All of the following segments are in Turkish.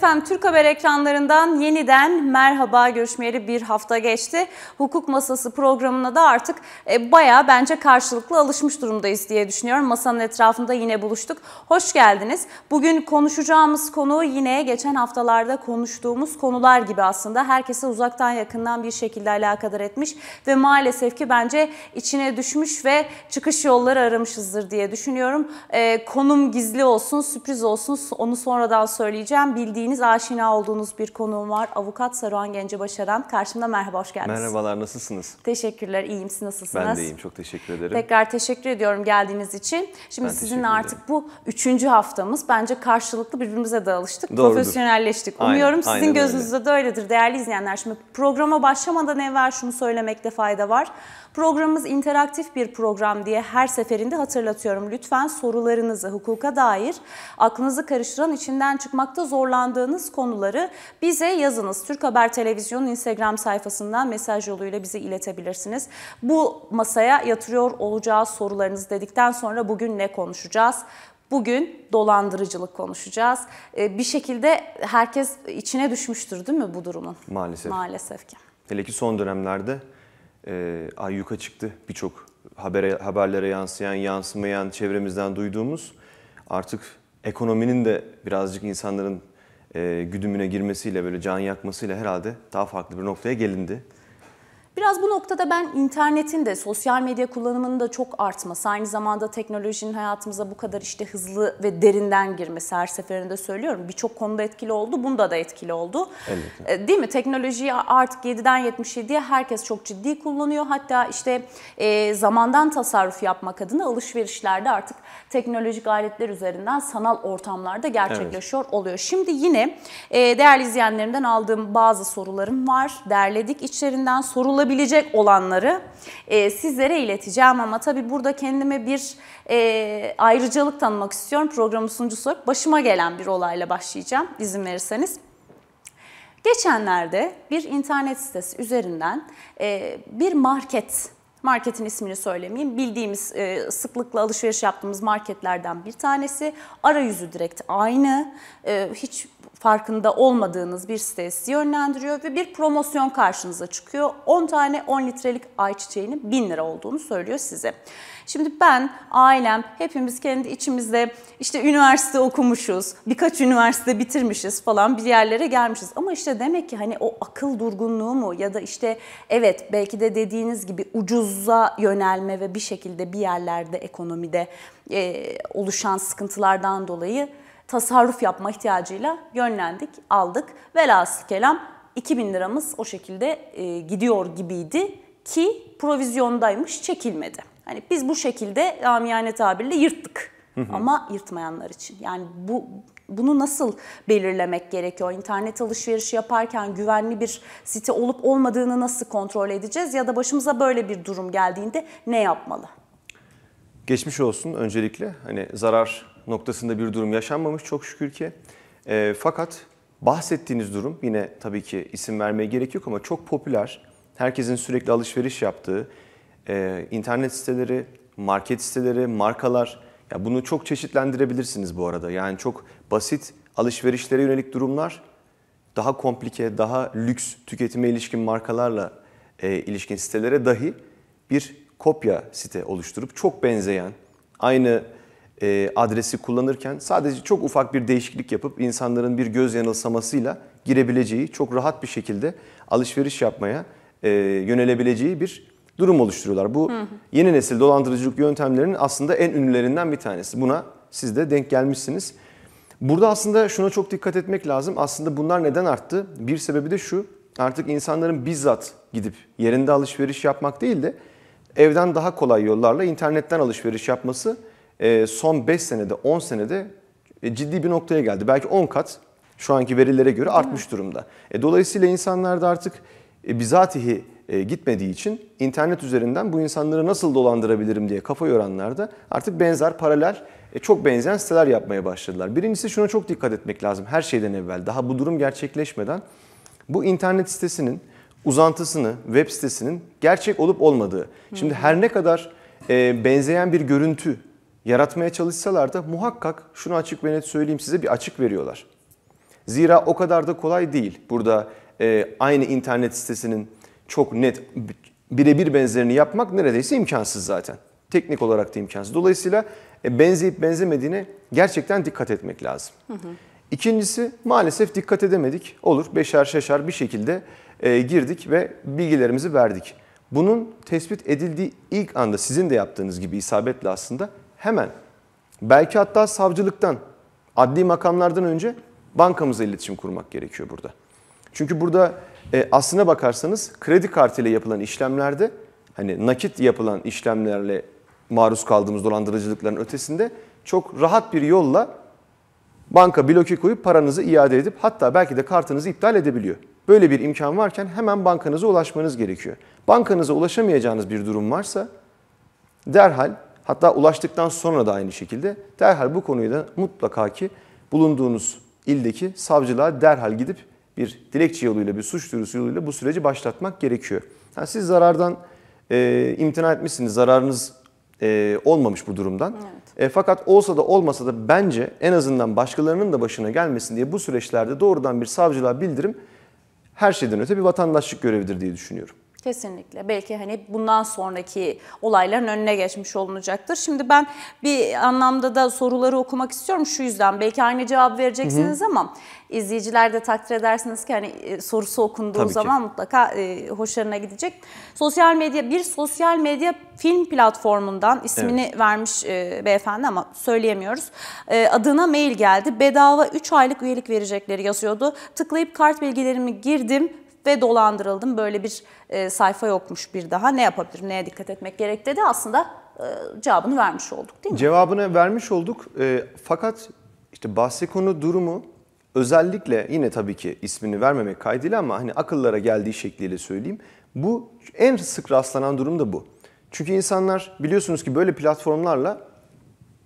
Efendim Türk Haber ekranlarından yeniden merhaba görüşmeyeli bir hafta geçti. Hukuk Masası programına da artık e, baya bence karşılıklı alışmış durumdayız diye düşünüyorum. Masanın etrafında yine buluştuk. Hoş geldiniz. Bugün konuşacağımız konu yine geçen haftalarda konuştuğumuz konular gibi aslında. Herkese uzaktan yakından bir şekilde alakadar etmiş ve maalesef ki bence içine düşmüş ve çıkış yolları aramışızdır diye düşünüyorum. E, konum gizli olsun, sürpriz olsun onu sonradan söyleyeceğim. Bildiğin bildiğiniz, aşina olduğunuz bir konuğum var. Avukat Saruhan Gence Başaran. Karşımda merhaba, hoş geldiniz. Merhabalar, nasılsınız? Teşekkürler, iyiyim. Siz nasılsınız? Ben de iyiyim, çok teşekkür ederim. Tekrar teşekkür ediyorum geldiğiniz için. Şimdi ben sizinle artık bu üçüncü haftamız. Bence karşılıklı birbirimize de alıştık, Doğrudur. profesyonelleştik. Aynen, Umuyorum sizin aynen gözünüzde öyle. de öyledir değerli izleyenler. Şimdi programa başlamadan evvel şunu söylemekte fayda var. Programımız interaktif bir program diye her seferinde hatırlatıyorum. Lütfen sorularınızı hukuka dair aklınızı karıştıran içinden çıkmakta zorlandığınız konuları bize yazınız. Türk Haber Televizyonu Instagram sayfasından mesaj yoluyla bize iletebilirsiniz. Bu masaya yatırıyor olacağız sorularınızı dedikten sonra bugün ne konuşacağız? Bugün dolandırıcılık konuşacağız. Ee, bir şekilde herkes içine düşmüştür değil mi bu durumun? Maalesef. Maalesef ki. Hele ki son dönemlerde e, ayyuka çıktı birçok haber haberlere yansıyan, yansımayan çevremizden duyduğumuz artık ekonominin de birazcık insanların e, güdümüne girmesiyle böyle can yakmasıyla herhalde daha farklı bir noktaya gelindi. Biraz bu noktada ben internetin de sosyal medya kullanımının da çok artması, aynı zamanda teknolojinin hayatımıza bu kadar işte hızlı ve derinden girmesi her seferinde söylüyorum. Birçok konuda etkili oldu, bunda da etkili oldu. Evet. Değil mi? Teknolojiyi artık 7'den 77'ye herkes çok ciddi kullanıyor. Hatta işte e, zamandan tasarruf yapmak adına alışverişlerde artık teknolojik aletler üzerinden sanal ortamlarda gerçekleşiyor evet. oluyor. Şimdi yine e, değerli izleyenlerimden aldığım bazı sorularım var. Derledik içlerinden sorular olabilecek olanları e, sizlere ileteceğim ama tabii burada kendime bir e, ayrıcalık tanımak istiyorum. Programın sunucusu olarak başıma gelen bir olayla başlayacağım izin verirseniz. Geçenlerde bir internet sitesi üzerinden e, bir market marketin ismini söylemeyeyim. Bildiğimiz e, sıklıkla alışveriş yaptığımız marketlerden bir tanesi. Arayüzü direkt aynı. E, hiç farkında olmadığınız bir siteye sizi yönlendiriyor ve bir promosyon karşınıza çıkıyor. 10 tane 10 litrelik ayçiçeğinin 1000 lira olduğunu söylüyor size. Şimdi ben, ailem, hepimiz kendi içimizde işte üniversite okumuşuz, birkaç üniversite bitirmişiz falan bir yerlere gelmişiz. Ama işte demek ki hani o akıl durgunluğu mu ya da işte evet belki de dediğiniz gibi ucuza yönelme ve bir şekilde bir yerlerde ekonomide e, oluşan sıkıntılardan dolayı tasarruf yapma ihtiyacıyla yönlendik, aldık. Velhasıl kelam 2000 liramız o şekilde e, gidiyor gibiydi ki provizyondaymış çekilmedi. Hani biz bu şekilde amiyane tabirle yırttık ama yırtmayanlar için. Yani bu bunu nasıl belirlemek gerekiyor? İnternet alışverişi yaparken güvenli bir site olup olmadığını nasıl kontrol edeceğiz? Ya da başımıza böyle bir durum geldiğinde ne yapmalı? Geçmiş olsun öncelikle. Hani zarar noktasında bir durum yaşanmamış çok şükür ki. E, fakat bahsettiğiniz durum yine tabii ki isim vermeye gerek yok ama çok popüler, herkesin sürekli alışveriş yaptığı e, internet siteleri, market siteleri, markalar. Ya bunu çok çeşitlendirebilirsiniz bu arada. Yani çok basit alışverişlere yönelik durumlar daha komplike, daha lüks tüketime ilişkin markalarla e, ilişkin sitelere dahi bir kopya site oluşturup çok benzeyen, aynı e, adresi kullanırken sadece çok ufak bir değişiklik yapıp insanların bir göz yanılsamasıyla girebileceği, çok rahat bir şekilde alışveriş yapmaya e, yönelebileceği bir durum oluşturuyorlar. Bu yeni nesil dolandırıcılık yöntemlerinin aslında en ünlülerinden bir tanesi. Buna siz de denk gelmişsiniz. Burada aslında şuna çok dikkat etmek lazım. Aslında bunlar neden arttı? Bir sebebi de şu. Artık insanların bizzat gidip yerinde alışveriş yapmak değil de evden daha kolay yollarla internetten alışveriş yapması ee, son 5 senede 10 senede e, ciddi bir noktaya geldi. Belki 10 kat şu anki verilere göre artmış durumda. E, dolayısıyla insanlar da artık e, bizatihi gitmediği için internet üzerinden bu insanları nasıl dolandırabilirim diye kafa yoranlar da artık benzer paralel çok benzeyen siteler yapmaya başladılar. Birincisi şuna çok dikkat etmek lazım her şeyden evvel daha bu durum gerçekleşmeden bu internet sitesinin uzantısını web sitesinin gerçek olup olmadığı. Şimdi her ne kadar benzeyen bir görüntü yaratmaya çalışsalar da muhakkak şunu açık ve net söyleyeyim size bir açık veriyorlar. Zira o kadar da kolay değil. Burada e, aynı internet sitesinin çok net birebir benzerini yapmak neredeyse imkansız zaten. Teknik olarak da imkansız. Dolayısıyla e, benzeyip benzemediğine gerçekten dikkat etmek lazım. Hı hı. İkincisi maalesef dikkat edemedik. Olur beşer şaşar bir şekilde e, girdik ve bilgilerimizi verdik. Bunun tespit edildiği ilk anda sizin de yaptığınız gibi isabetle aslında hemen belki hatta savcılıktan, adli makamlardan önce bankamıza iletişim kurmak gerekiyor burada. Çünkü burada e, aslına bakarsanız kredi kartıyla yapılan işlemlerde hani nakit yapılan işlemlerle maruz kaldığımız dolandırıcılıkların ötesinde çok rahat bir yolla banka bloke koyup paranızı iade edip hatta belki de kartınızı iptal edebiliyor. Böyle bir imkan varken hemen bankanıza ulaşmanız gerekiyor. Bankanıza ulaşamayacağınız bir durum varsa derhal Hatta ulaştıktan sonra da aynı şekilde derhal bu konuyu da mutlaka ki bulunduğunuz ildeki savcılığa derhal gidip bir dilekçe yoluyla, bir suç duyurusu yoluyla bu süreci başlatmak gerekiyor. Yani siz zarardan e, imtina etmişsiniz, zararınız e, olmamış bu durumdan. Evet. E, fakat olsa da olmasa da bence en azından başkalarının da başına gelmesin diye bu süreçlerde doğrudan bir savcılığa bildirim her şeyden öte bir vatandaşlık görevidir diye düşünüyorum. Kesinlikle. Belki hani bundan sonraki olayların önüne geçmiş olunacaktır. Şimdi ben bir anlamda da soruları okumak istiyorum şu yüzden. Belki aynı cevap vereceksiniz hı hı. ama izleyiciler de takdir edersiniz ki hani e, sorusu okunduğu Tabii zaman ki. mutlaka e, hoşlarına gidecek. Sosyal medya bir sosyal medya film platformundan ismini evet. vermiş e, beyefendi ama söyleyemiyoruz. adına mail geldi. Bedava 3 aylık üyelik verecekleri yazıyordu. Tıklayıp kart bilgilerimi girdim ve dolandırıldım. Böyle bir e, sayfa yokmuş bir daha. Ne yapabilirim, neye dikkat etmek gerek dedi. Aslında e, cevabını vermiş olduk değil mi? Cevabını vermiş olduk. E, fakat işte bahse konu durumu özellikle yine tabii ki ismini vermemek kaydıyla ama hani akıllara geldiği şekliyle söyleyeyim. Bu en sık rastlanan durum da bu. Çünkü insanlar biliyorsunuz ki böyle platformlarla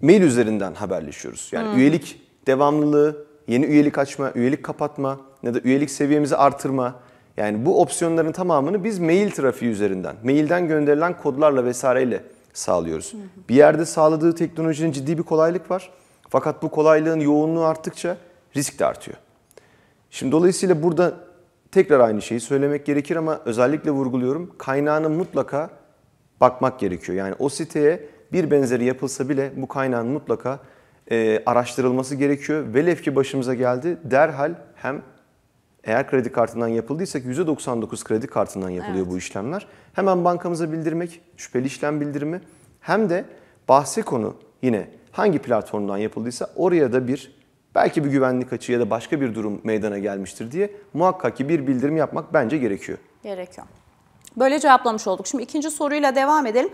mail üzerinden haberleşiyoruz. Yani hmm. üyelik devamlılığı, yeni üyelik açma, üyelik kapatma ya da üyelik seviyemizi artırma yani bu opsiyonların tamamını biz mail trafiği üzerinden, mailden gönderilen kodlarla vesaireyle sağlıyoruz. Hı hı. Bir yerde sağladığı teknolojinin ciddi bir kolaylık var. Fakat bu kolaylığın yoğunluğu arttıkça risk de artıyor. Şimdi dolayısıyla burada tekrar aynı şeyi söylemek gerekir ama özellikle vurguluyorum. Kaynağına mutlaka bakmak gerekiyor. Yani o siteye bir benzeri yapılsa bile bu kaynağın mutlaka e, araştırılması gerekiyor. Velev ki başımıza geldi derhal hem eğer kredi kartından yapıldıysa ki %99 kredi kartından yapılıyor evet. bu işlemler. Hemen bankamıza bildirmek, şüpheli işlem bildirimi hem de bahse konu yine hangi platformdan yapıldıysa oraya da bir belki bir güvenlik açığı ya da başka bir durum meydana gelmiştir diye muhakkak ki bir bildirim yapmak bence gerekiyor. Gerekiyor. Böyle cevaplamış olduk. Şimdi ikinci soruyla devam edelim.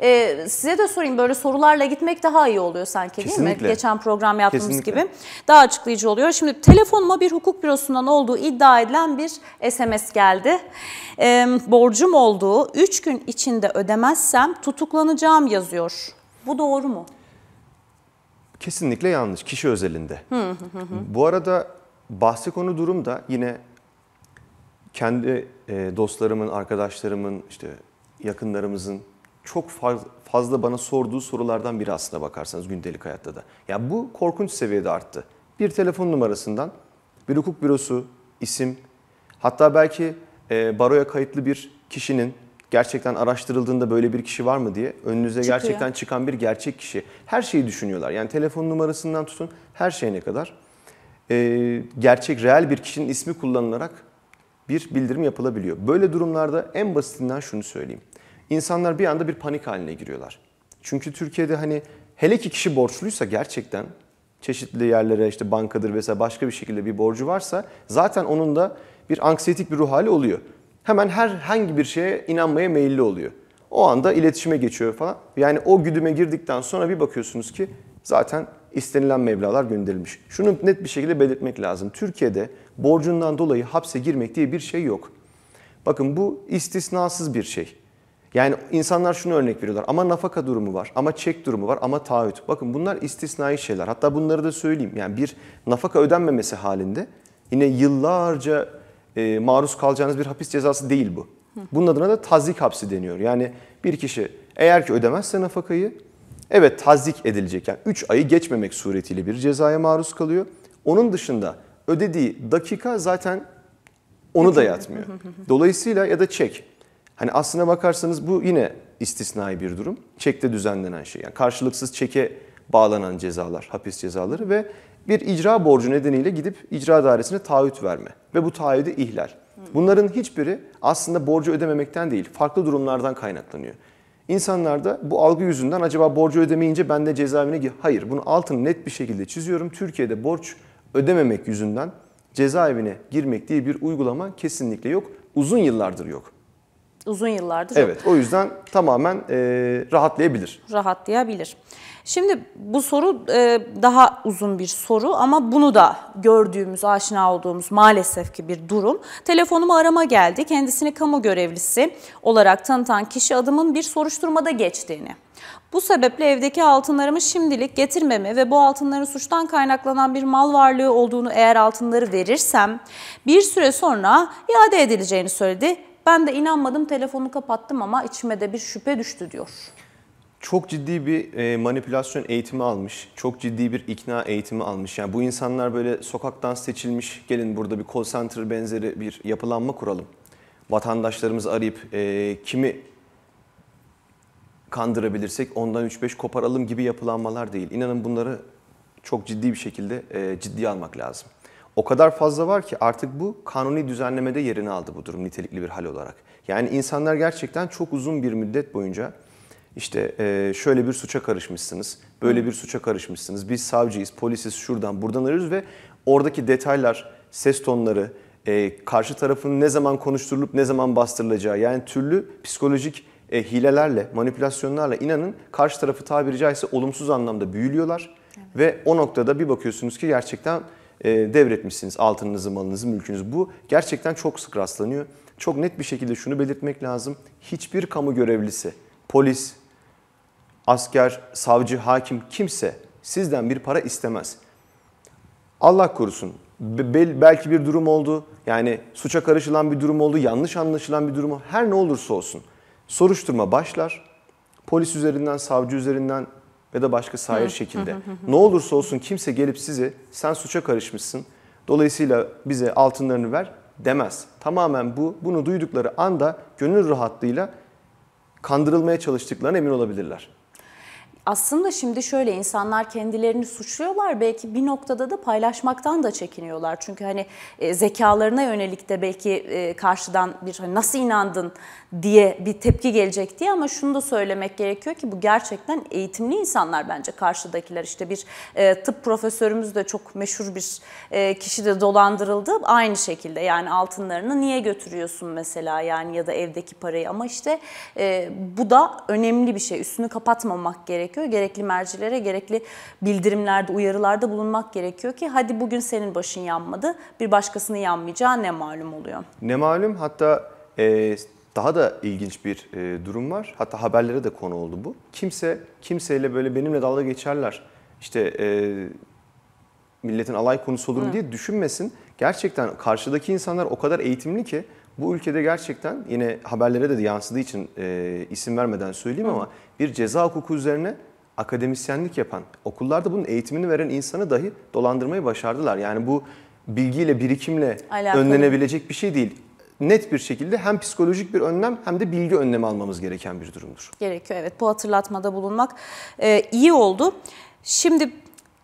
Ee, size de sorayım böyle sorularla gitmek daha iyi oluyor sanki değil Kesinlikle. mi? Geçen program yaptığımız Kesinlikle. gibi. Daha açıklayıcı oluyor. Şimdi telefonuma bir hukuk bürosundan olduğu iddia edilen bir SMS geldi. Ee, borcum olduğu 3 gün içinde ödemezsem tutuklanacağım yazıyor. Bu doğru mu? Kesinlikle yanlış kişi özelinde. Bu arada bahsi konu durum da yine kendi e, dostlarımın, arkadaşlarımın, işte yakınlarımızın çok fazla bana sorduğu sorulardan biri aslında bakarsanız gündelik hayatta da. Ya yani bu korkunç seviyede arttı. Bir telefon numarasından bir hukuk bürosu, isim, hatta belki e, baroya kayıtlı bir kişinin gerçekten araştırıldığında böyle bir kişi var mı diye önünüze Çıkıyor. gerçekten çıkan bir gerçek kişi. Her şeyi düşünüyorlar. Yani telefon numarasından tutun her şeyine kadar. E, gerçek, reel bir kişinin ismi kullanılarak bir bildirim yapılabiliyor. Böyle durumlarda en basitinden şunu söyleyeyim. İnsanlar bir anda bir panik haline giriyorlar. Çünkü Türkiye'de hani hele ki kişi borçluysa gerçekten çeşitli yerlere işte bankadır vesaire başka bir şekilde bir borcu varsa zaten onun da bir anksiyetik bir ruh hali oluyor. Hemen her hangi bir şeye inanmaya meyilli oluyor. O anda iletişime geçiyor falan. Yani o güdüme girdikten sonra bir bakıyorsunuz ki zaten istenilen meblalar gönderilmiş. Şunu net bir şekilde belirtmek lazım. Türkiye'de borcundan dolayı hapse girmek diye bir şey yok. Bakın bu istisnasız bir şey. Yani insanlar şunu örnek veriyorlar. Ama nafaka durumu var, ama çek durumu var, ama taahhüt. Bakın bunlar istisnai şeyler. Hatta bunları da söyleyeyim. Yani bir nafaka ödenmemesi halinde yine yıllarca e, maruz kalacağınız bir hapis cezası değil bu. Bunun adına da tazik hapsi deniyor. Yani bir kişi eğer ki ödemezse nafakayı Evet tazik edilecek yani 3 ayı geçmemek suretiyle bir cezaya maruz kalıyor. Onun dışında ödediği dakika zaten onu da yatmıyor. Dolayısıyla ya da çek. Hani aslına bakarsanız bu yine istisnai bir durum. Çekte düzenlenen şey. Yani karşılıksız çeke bağlanan cezalar, hapis cezaları ve bir icra borcu nedeniyle gidip icra dairesine taahhüt verme ve bu taahhüdü ihlal. Bunların hiçbiri aslında borcu ödememekten değil, farklı durumlardan kaynaklanıyor. İnsanlarda bu algı yüzünden acaba borcu ödemeyince ben de cezaevine gir. Hayır bunu altını net bir şekilde çiziyorum. Türkiye'de borç ödememek yüzünden cezaevine girmek diye bir uygulama kesinlikle yok. Uzun yıllardır yok. Uzun yıllardır evet, yok. Evet o yüzden tamamen e, rahatlayabilir. Rahatlayabilir. Şimdi bu soru e, daha uzun bir soru ama bunu da gördüğümüz, aşina olduğumuz maalesef ki bir durum. Telefonumu arama geldi. Kendisini kamu görevlisi olarak tanıtan kişi adımın bir soruşturmada geçtiğini bu sebeple evdeki altınlarımı şimdilik getirmeme ve bu altınların suçtan kaynaklanan bir mal varlığı olduğunu eğer altınları verirsem bir süre sonra iade edileceğini söyledi. Ben de inanmadım telefonu kapattım ama içime de bir şüphe düştü diyor çok ciddi bir e, manipülasyon eğitimi almış, çok ciddi bir ikna eğitimi almış. Yani bu insanlar böyle sokaktan seçilmiş, gelin burada bir call center benzeri bir yapılanma kuralım. Vatandaşlarımızı arayıp e, kimi kandırabilirsek ondan 3-5 koparalım gibi yapılanmalar değil. İnanın bunları çok ciddi bir şekilde e, ciddiye almak lazım. O kadar fazla var ki artık bu kanuni düzenlemede yerini aldı bu durum nitelikli bir hal olarak. Yani insanlar gerçekten çok uzun bir müddet boyunca işte şöyle bir suça karışmışsınız, böyle bir suça karışmışsınız. Biz savcıyız, polisiz, şuradan buradan arıyoruz ve oradaki detaylar, ses tonları, karşı tarafın ne zaman konuşturulup ne zaman bastırılacağı yani türlü psikolojik hilelerle, manipülasyonlarla inanın karşı tarafı tabiri caizse olumsuz anlamda büyülüyorlar. Evet. Ve o noktada bir bakıyorsunuz ki gerçekten devretmişsiniz altınınızı, malınızı, mülkünüzü. Bu gerçekten çok sık rastlanıyor. Çok net bir şekilde şunu belirtmek lazım. Hiçbir kamu görevlisi, polis, asker, savcı, hakim kimse sizden bir para istemez. Allah korusun belki bir durum oldu. Yani suça karışılan bir durum oldu, yanlış anlaşılan bir durumu her ne olursa olsun soruşturma başlar. Polis üzerinden, savcı üzerinden ya da başka sahir şekilde. ne olursa olsun kimse gelip size sen suça karışmışsın. Dolayısıyla bize altınlarını ver demez. Tamamen bu bunu duydukları anda gönül rahatlığıyla kandırılmaya çalıştıklarına emin olabilirler aslında şimdi şöyle insanlar kendilerini suçluyorlar. Belki bir noktada da paylaşmaktan da çekiniyorlar. Çünkü hani e, zekalarına yönelik de belki e, karşıdan bir hani nasıl inandın diye bir tepki gelecek diye ama şunu da söylemek gerekiyor ki bu gerçekten eğitimli insanlar bence karşıdakiler işte bir e, tıp profesörümüz de çok meşhur bir e, kişi de dolandırıldı aynı şekilde yani altınlarını niye götürüyorsun mesela yani ya da evdeki parayı ama işte e, bu da önemli bir şey üstünü kapatmamak gerekiyor gerekli mercilere gerekli bildirimlerde uyarılarda bulunmak gerekiyor ki hadi bugün senin başın yanmadı bir başkasının yanmayacağı ne malum oluyor. Ne malum hatta e, daha da ilginç bir e, durum var. Hatta haberlere de konu oldu bu. Kimse kimseyle böyle benimle dalga geçerler. İşte e, milletin alay konusu olur diye düşünmesin. Gerçekten karşıdaki insanlar o kadar eğitimli ki bu ülkede gerçekten yine haberlere de yansıdığı için e, isim vermeden söyleyeyim Hı. ama bir ceza hukuku üzerine akademisyenlik yapan, okullarda bunun eğitimini veren insanı dahi dolandırmayı başardılar. Yani bu bilgiyle, birikimle Alakalı. önlenebilecek bir şey değil net bir şekilde hem psikolojik bir önlem hem de bilgi önlemi almamız gereken bir durumdur. Gerekiyor evet bu hatırlatmada bulunmak e, iyi oldu. Şimdi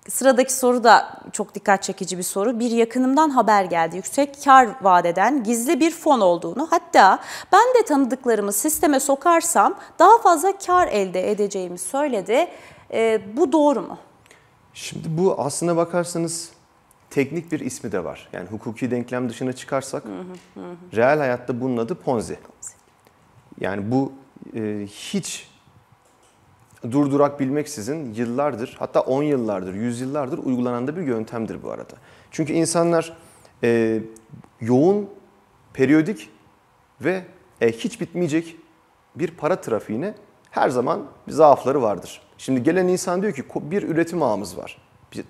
Sıradaki soru da çok dikkat çekici bir soru. Bir yakınımdan haber geldi. Yüksek kar vadeden gizli bir fon olduğunu hatta ben de tanıdıklarımı sisteme sokarsam daha fazla kar elde edeceğimi söyledi. E, bu doğru mu? Şimdi bu aslına bakarsanız teknik bir ismi de var. Yani hukuki denklem dışına çıkarsak hı hı hı. reel hayatta bunun adı Ponzi. Ponzi. Yani bu e, hiç durdurak bilmeksizin yıllardır hatta 10 yıllardır, 100 yıllardır uygulanan da bir yöntemdir bu arada. Çünkü insanlar e, yoğun, periyodik ve e, hiç bitmeyecek bir para trafiğine her zaman bir zaafları vardır. Şimdi gelen insan diyor ki bir üretim ağımız var.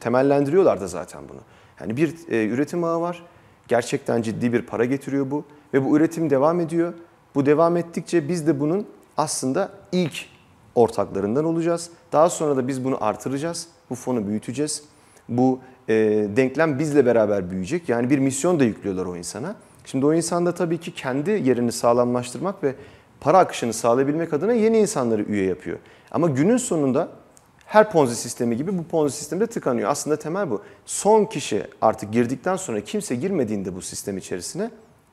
Temellendiriyorlar da zaten bunu. Yani bir e, üretim ağı var. Gerçekten ciddi bir para getiriyor bu ve bu üretim devam ediyor. Bu devam ettikçe biz de bunun aslında ilk ortaklarından olacağız. Daha sonra da biz bunu artıracağız. Bu fonu büyüteceğiz. Bu e, denklem bizle beraber büyüyecek. Yani bir misyon da yüklüyorlar o insana. Şimdi o insan da tabii ki kendi yerini sağlamlaştırmak ve para akışını sağlayabilmek adına yeni insanları üye yapıyor. Ama günün sonunda her ponzi sistemi gibi bu ponzi sistemi tıkanıyor. Aslında temel bu. Son kişi artık girdikten sonra kimse girmediğinde bu sistem içerisine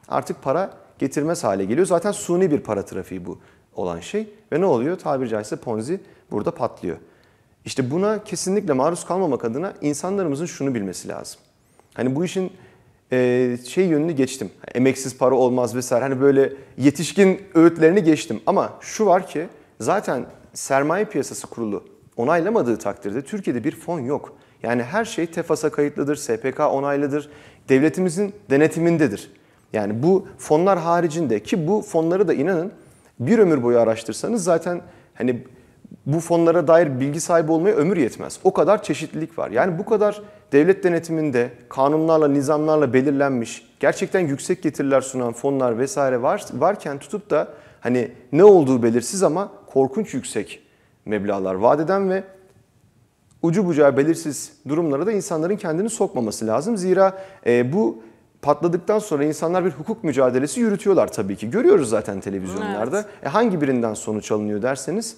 artık para getirmez hale geliyor. Zaten suni bir para trafiği bu olan şey. Ve ne oluyor? Tabiri caizse ponzi burada patlıyor. İşte buna kesinlikle maruz kalmamak adına insanlarımızın şunu bilmesi lazım. Hani bu işin e, şey yönünü geçtim. Emeksiz para olmaz vesaire. Hani böyle yetişkin öğütlerini geçtim. Ama şu var ki zaten sermaye piyasası kurulu onaylamadığı takdirde Türkiye'de bir fon yok. Yani her şey TEFAS'a kayıtlıdır, SPK onaylıdır, devletimizin denetimindedir. Yani bu fonlar haricinde ki bu fonları da inanın bir ömür boyu araştırsanız zaten hani bu fonlara dair bilgi sahibi olmaya ömür yetmez. O kadar çeşitlilik var. Yani bu kadar devlet denetiminde kanunlarla, nizamlarla belirlenmiş, gerçekten yüksek getiriler sunan fonlar vesaire var, varken tutup da hani ne olduğu belirsiz ama korkunç yüksek meblağlar vadeden ve ucu bucağı belirsiz durumlara da insanların kendini sokmaması lazım. Zira e, bu patladıktan sonra insanlar bir hukuk mücadelesi yürütüyorlar tabii ki. Görüyoruz zaten televizyonlarda. Evet. E, hangi birinden sonuç alınıyor derseniz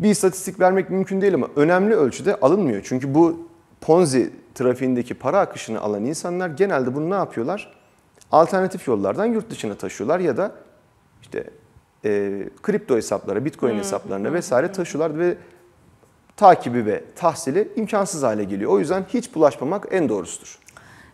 bir istatistik vermek mümkün değil ama önemli ölçüde alınmıyor. Çünkü bu Ponzi trafiğindeki para akışını alan insanlar genelde bunu ne yapıyorlar? Alternatif yollardan yurt dışına taşıyorlar ya da işte e, kripto hesaplara, bitcoin hmm. hesaplarına vesaire taşıyorlar ve takibi ve tahsili imkansız hale geliyor. O yüzden hiç bulaşmamak en doğrusudur.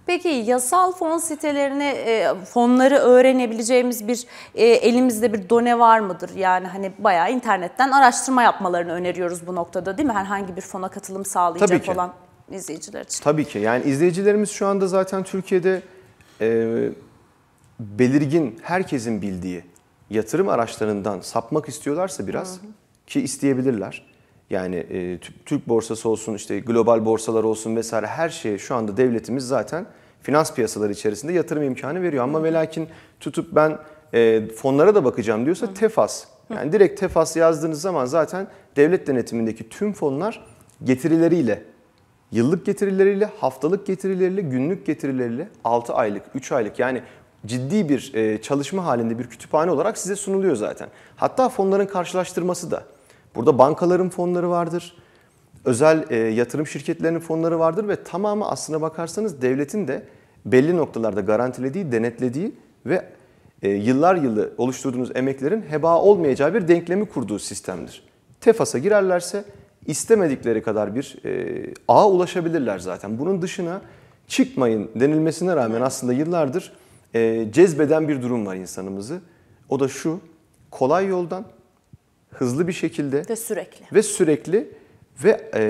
Peki yasal fon sitelerine e, fonları öğrenebileceğimiz bir e, elimizde bir done var mıdır? Yani hani bayağı internetten araştırma yapmalarını öneriyoruz bu noktada değil mi? Herhangi bir fona katılım sağlayacak Tabii ki. olan izleyiciler için. Tabii ki. Yani izleyicilerimiz şu anda zaten Türkiye'de e, belirgin herkesin bildiği yatırım araçlarından sapmak istiyorlarsa biraz hı hı. ki isteyebilirler. Yani e, Türk borsası olsun işte global borsalar olsun vesaire her şeye şu anda devletimiz zaten finans piyasaları içerisinde yatırım imkanı veriyor. Ama velakin tutup ben e, fonlara da bakacağım diyorsa hı. TEFAS. Yani direkt TEFAS yazdığınız zaman zaten devlet denetimindeki tüm fonlar getirileriyle yıllık getirileriyle, haftalık getirileriyle, günlük getirileriyle, 6 aylık, 3 aylık yani ciddi bir e, çalışma halinde bir kütüphane olarak size sunuluyor zaten. Hatta fonların karşılaştırması da. Burada bankaların fonları vardır, özel e, yatırım şirketlerinin fonları vardır ve tamamı aslına bakarsanız devletin de belli noktalarda garantilediği, denetlediği ve e, yıllar yılı oluşturduğunuz emeklerin heba olmayacağı bir denklemi kurduğu sistemdir. Tefas'a girerlerse istemedikleri kadar bir e, ağa ulaşabilirler zaten. Bunun dışına çıkmayın denilmesine rağmen aslında yıllardır e, cezbeden bir durum var insanımızı. O da şu, kolay yoldan, hızlı bir şekilde ve sürekli ve sürekli ve e,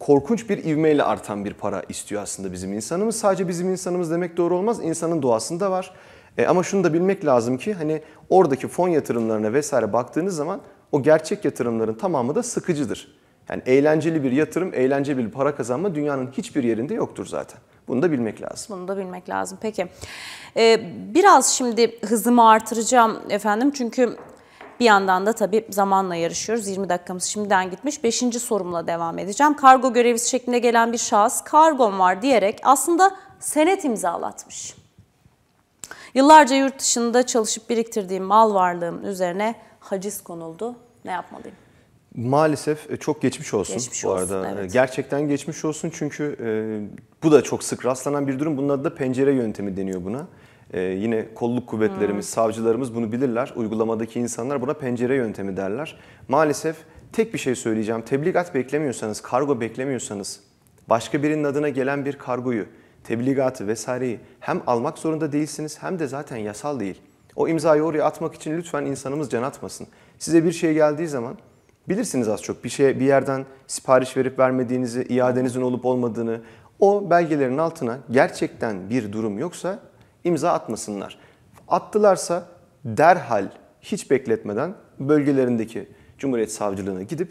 korkunç bir ivmeyle artan bir para istiyor aslında bizim insanımız. Sadece bizim insanımız demek doğru olmaz. İnsanın doğasında var. E, ama şunu da bilmek lazım ki hani oradaki fon yatırımlarına vesaire baktığınız zaman o gerçek yatırımların tamamı da sıkıcıdır. Yani eğlenceli bir yatırım, eğlenceli bir para kazanma dünyanın hiçbir yerinde yoktur zaten. Bunu da bilmek lazım. Bunu da bilmek lazım. Peki. Ee, biraz şimdi hızımı artıracağım efendim. Çünkü bir yandan da tabii zamanla yarışıyoruz. 20 dakikamız şimdiden gitmiş. Beşinci sorumla devam edeceğim. Kargo görevlisi şeklinde gelen bir şahıs kargom var diyerek aslında senet imzalatmış. Yıllarca yurt dışında çalışıp biriktirdiğim mal varlığım üzerine haciz konuldu. Ne yapmalıyım? Maalesef e, çok geçmiş olsun geçmiş bu olsun, arada. E, evet. Gerçekten geçmiş olsun çünkü e, bu da çok sık rastlanan bir durum. Bunun adı da pencere yöntemi deniyor buna. E, yine kolluk kuvvetlerimiz, hmm. savcılarımız bunu bilirler. Uygulamadaki insanlar buna pencere yöntemi derler. Maalesef tek bir şey söyleyeceğim. Tebligat beklemiyorsanız, kargo beklemiyorsanız, başka birinin adına gelen bir kargoyu, tebligatı vesaireyi hem almak zorunda değilsiniz hem de zaten yasal değil. O imzayı oraya atmak için lütfen insanımız can atmasın. Size bir şey geldiği zaman bilirsiniz az çok. Bir şey bir yerden sipariş verip vermediğinizi, iadenizin olup olmadığını o belgelerin altına gerçekten bir durum yoksa imza atmasınlar. Attılarsa derhal hiç bekletmeden bölgelerindeki Cumhuriyet Savcılığına gidip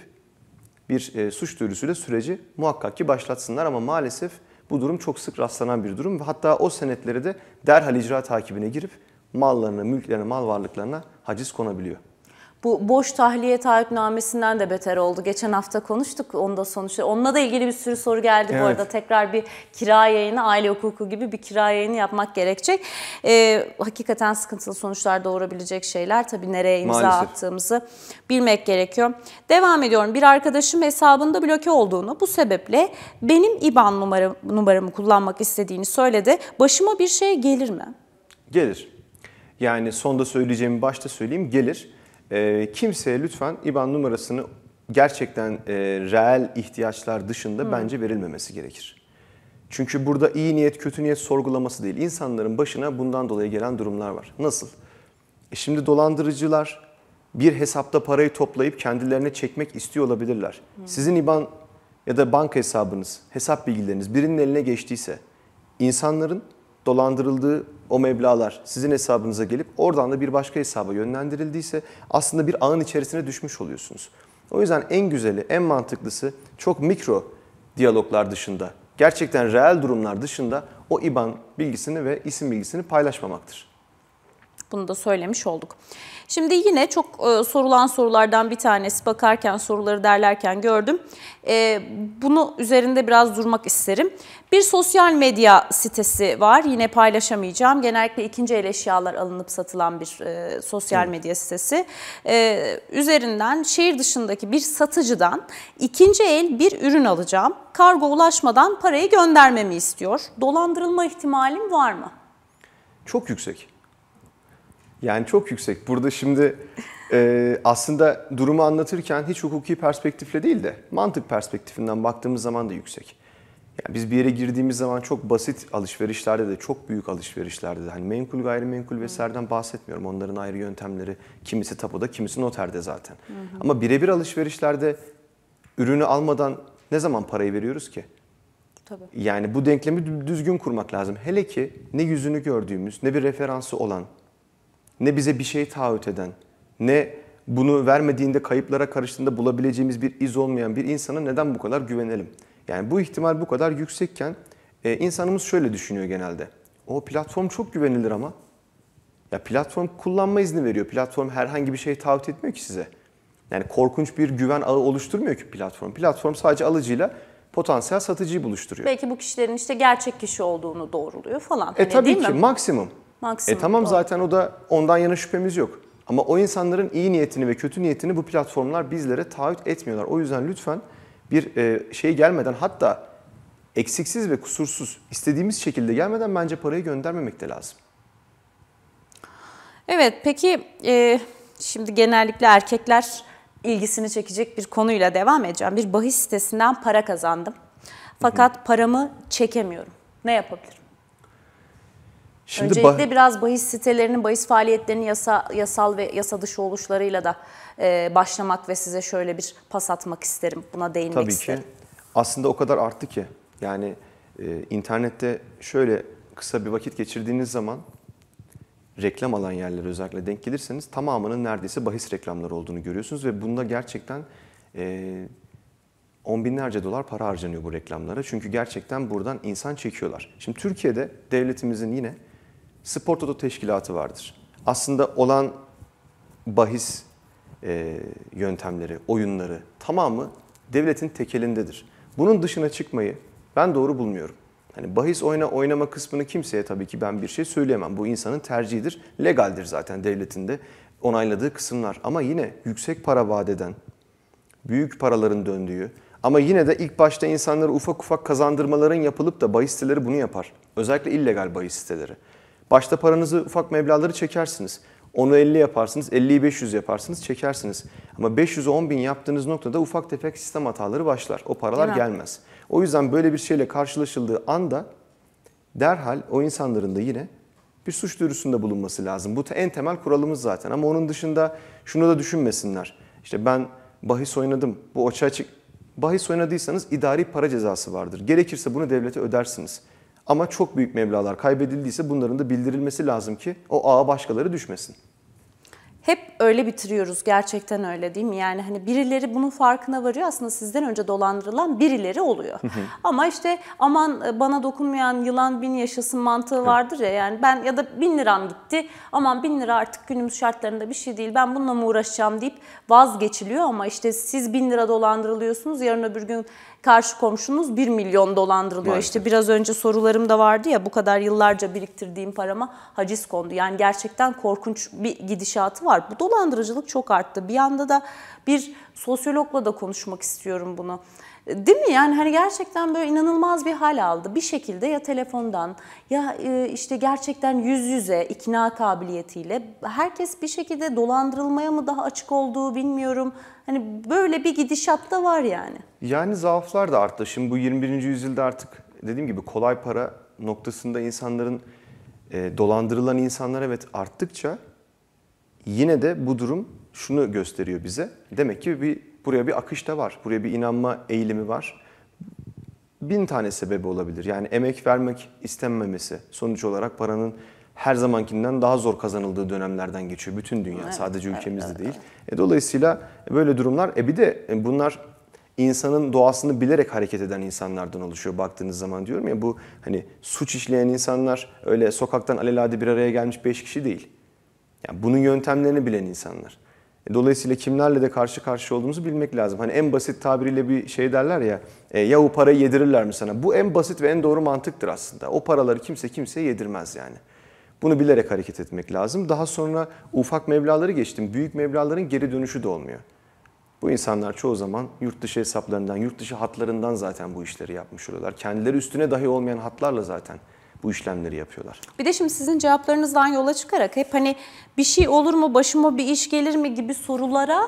bir e, suç duyurusuyla süreci muhakkak ki başlatsınlar ama maalesef bu durum çok sık rastlanan bir durum ve hatta o senetleri de derhal icra takibine girip mallarına, mülklerine, mal varlıklarına haciz konabiliyor. Bu boş tahliye taahhütnamesinden de beter oldu. Geçen hafta konuştuk onda sonuçta. Onunla da ilgili bir sürü soru geldi evet. bu arada. Tekrar bir kira yayını, aile hukuku gibi bir kira yayını yapmak gerekecek. Ee, hakikaten sıkıntılı sonuçlar doğurabilecek şeyler. Tabii nereye imza Maalesef. attığımızı bilmek gerekiyor. Devam ediyorum. Bir arkadaşım hesabında bloke olduğunu bu sebeple benim IBAN numaram, numaramı kullanmak istediğini söyledi. Başıma bir şey gelir mi? Gelir. Yani sonda söyleyeceğimi başta söyleyeyim gelir. E, kimseye lütfen IBAN numarasını gerçekten e, reel ihtiyaçlar dışında Hı. bence verilmemesi gerekir. Çünkü burada iyi niyet kötü niyet sorgulaması değil. İnsanların başına bundan dolayı gelen durumlar var. Nasıl? E şimdi dolandırıcılar bir hesapta parayı toplayıp kendilerine çekmek istiyor olabilirler. Hı. Sizin IBAN ya da banka hesabınız, hesap bilgileriniz birinin eline geçtiyse insanların dolandırıldığı o meblalar sizin hesabınıza gelip oradan da bir başka hesaba yönlendirildiyse aslında bir ağın içerisine düşmüş oluyorsunuz. O yüzden en güzeli, en mantıklısı çok mikro diyaloglar dışında, gerçekten reel durumlar dışında o IBAN bilgisini ve isim bilgisini paylaşmamaktır. Bunu da söylemiş olduk. Şimdi yine çok e, sorulan sorulardan bir tanesi bakarken soruları derlerken gördüm. E, bunu üzerinde biraz durmak isterim. Bir sosyal medya sitesi var. Yine paylaşamayacağım. Genellikle ikinci el eşyalar alınıp satılan bir e, sosyal medya sitesi. E, üzerinden şehir dışındaki bir satıcıdan ikinci el bir ürün alacağım. Kargo ulaşmadan parayı göndermemi istiyor. Dolandırılma ihtimalim var mı? Çok yüksek. Yani çok yüksek. Burada şimdi e, aslında durumu anlatırken hiç hukuki perspektifle değil de mantık perspektifinden baktığımız zaman da yüksek. Yani biz bir yere girdiğimiz zaman çok basit alışverişlerde de çok büyük alışverişlerde de hani menkul gayrimenkul vesaireden bahsetmiyorum. Onların ayrı yöntemleri kimisi tapuda kimisi noterde zaten. Hı hı. Ama birebir alışverişlerde ürünü almadan ne zaman parayı veriyoruz ki? Tabii. Yani bu denklemi düzgün kurmak lazım. Hele ki ne yüzünü gördüğümüz ne bir referansı olan ne bize bir şey taahhüt eden, ne bunu vermediğinde kayıplara karıştığında bulabileceğimiz bir iz olmayan bir insana neden bu kadar güvenelim? Yani bu ihtimal bu kadar yüksekken e, insanımız şöyle düşünüyor genelde. O platform çok güvenilir ama. Ya platform kullanma izni veriyor. Platform herhangi bir şey taahhüt etmiyor ki size. Yani korkunç bir güven ağı oluşturmuyor ki platform. Platform sadece alıcıyla potansiyel satıcıyı buluşturuyor. Belki bu kişilerin işte gerçek kişi olduğunu doğruluyor falan. E hani, tabii değil ki mi? maksimum. Maksimum e tamam doğru. zaten o da ondan yana şüphemiz yok. Ama o insanların iyi niyetini ve kötü niyetini bu platformlar bizlere taahhüt etmiyorlar. O yüzden lütfen bir e, şey gelmeden hatta eksiksiz ve kusursuz istediğimiz şekilde gelmeden bence parayı göndermemek de lazım. Evet peki e, şimdi genellikle erkekler ilgisini çekecek bir konuyla devam edeceğim. Bir bahis sitesinden para kazandım. Fakat paramı çekemiyorum. Ne yapabilirim? Şimdi Öncelikle bah- biraz bahis sitelerinin bahis faaliyetlerinin yasa, yasal ve yasa dışı oluşlarıyla da e, başlamak ve size şöyle bir pas atmak isterim. Buna değinmek Tabii isterim. Tabii ki. Aslında o kadar arttı ki yani e, internette şöyle kısa bir vakit geçirdiğiniz zaman reklam alan yerlere özellikle denk gelirseniz tamamının neredeyse bahis reklamları olduğunu görüyorsunuz ve bunda gerçekten e, on binlerce dolar para harcanıyor bu reklamlara. Çünkü gerçekten buradan insan çekiyorlar. Şimdi Türkiye'de devletimizin yine spor toto teşkilatı vardır. Aslında olan bahis e, yöntemleri, oyunları tamamı devletin tekelindedir. Bunun dışına çıkmayı ben doğru bulmuyorum. Hani bahis oyna oynama kısmını kimseye tabii ki ben bir şey söyleyemem. Bu insanın tercihidir. Legaldir zaten devletin de onayladığı kısımlar. Ama yine yüksek para vadeden, büyük paraların döndüğü ama yine de ilk başta insanları ufak ufak kazandırmaların yapılıp da bahis siteleri bunu yapar. Özellikle illegal bahis siteleri. Başta paranızı ufak meblağları çekersiniz. Onu 50 yaparsınız, 50'yi 500 yaparsınız, çekersiniz. Ama 500'ü 10 bin yaptığınız noktada ufak tefek sistem hataları başlar. O paralar gelmez. O yüzden böyle bir şeyle karşılaşıldığı anda derhal o insanların da yine bir suç duyurusunda bulunması lazım. Bu en temel kuralımız zaten ama onun dışında şunu da düşünmesinler. İşte ben bahis oynadım, bu açığa çık... Bahis oynadıysanız idari para cezası vardır. Gerekirse bunu devlete ödersiniz. Ama çok büyük meblalar kaybedildiyse bunların da bildirilmesi lazım ki o ağa başkaları düşmesin hep öyle bitiriyoruz gerçekten öyle değil mi? Yani hani birileri bunun farkına varıyor aslında sizden önce dolandırılan birileri oluyor. Ama işte aman e, bana dokunmayan yılan bin yaşasın mantığı vardır ya yani ben ya da bin liram gitti aman bin lira artık günümüz şartlarında bir şey değil ben bununla mı uğraşacağım deyip vazgeçiliyor ama işte siz bin lira dolandırılıyorsunuz yarın öbür gün karşı komşunuz 1 milyon dolandırılıyor. Maalesef. İşte biraz önce sorularım da vardı ya bu kadar yıllarca biriktirdiğim parama haciz kondu. Yani gerçekten korkunç bir gidişatı var var. Bu dolandırıcılık çok arttı. Bir yanda da bir sosyologla da konuşmak istiyorum bunu. Değil mi? Yani hani gerçekten böyle inanılmaz bir hal aldı. Bir şekilde ya telefondan ya e, işte gerçekten yüz yüze ikna kabiliyetiyle herkes bir şekilde dolandırılmaya mı daha açık olduğu bilmiyorum. Hani böyle bir gidişat da var yani. Yani zaaflar da arttı. Şimdi bu 21. yüzyılda artık dediğim gibi kolay para noktasında insanların e, dolandırılan insanlar evet arttıkça yine de bu durum şunu gösteriyor bize. Demek ki bir buraya bir akış da var. Buraya bir inanma eğilimi var. Bin tane sebebi olabilir. Yani emek vermek istenmemesi sonuç olarak paranın her zamankinden daha zor kazanıldığı dönemlerden geçiyor bütün dünya evet, sadece ülkemizde evet, değil. Evet. E, dolayısıyla böyle durumlar e bir de e, bunlar insanın doğasını bilerek hareket eden insanlardan oluşuyor baktığınız zaman diyorum ya bu hani suç işleyen insanlar öyle sokaktan alelade bir araya gelmiş 5 kişi değil. Yani bunun yöntemlerini bilen insanlar. E, dolayısıyla kimlerle de karşı karşıya olduğumuzu bilmek lazım. Hani en basit tabiriyle bir şey derler ya, e, ya o parayı yedirirler mi sana? Bu en basit ve en doğru mantıktır aslında. O paraları kimse kimseye yedirmez yani. Bunu bilerek hareket etmek lazım. Daha sonra ufak meblaları geçtim. Büyük meblaların geri dönüşü de olmuyor. Bu insanlar çoğu zaman yurt dışı hesaplarından, yurt dışı hatlarından zaten bu işleri yapmış oluyorlar. Kendileri üstüne dahi olmayan hatlarla zaten bu işlemleri yapıyorlar. Bir de şimdi sizin cevaplarınızdan yola çıkarak hep hani bir şey olur mu, başıma bir iş gelir mi gibi sorulara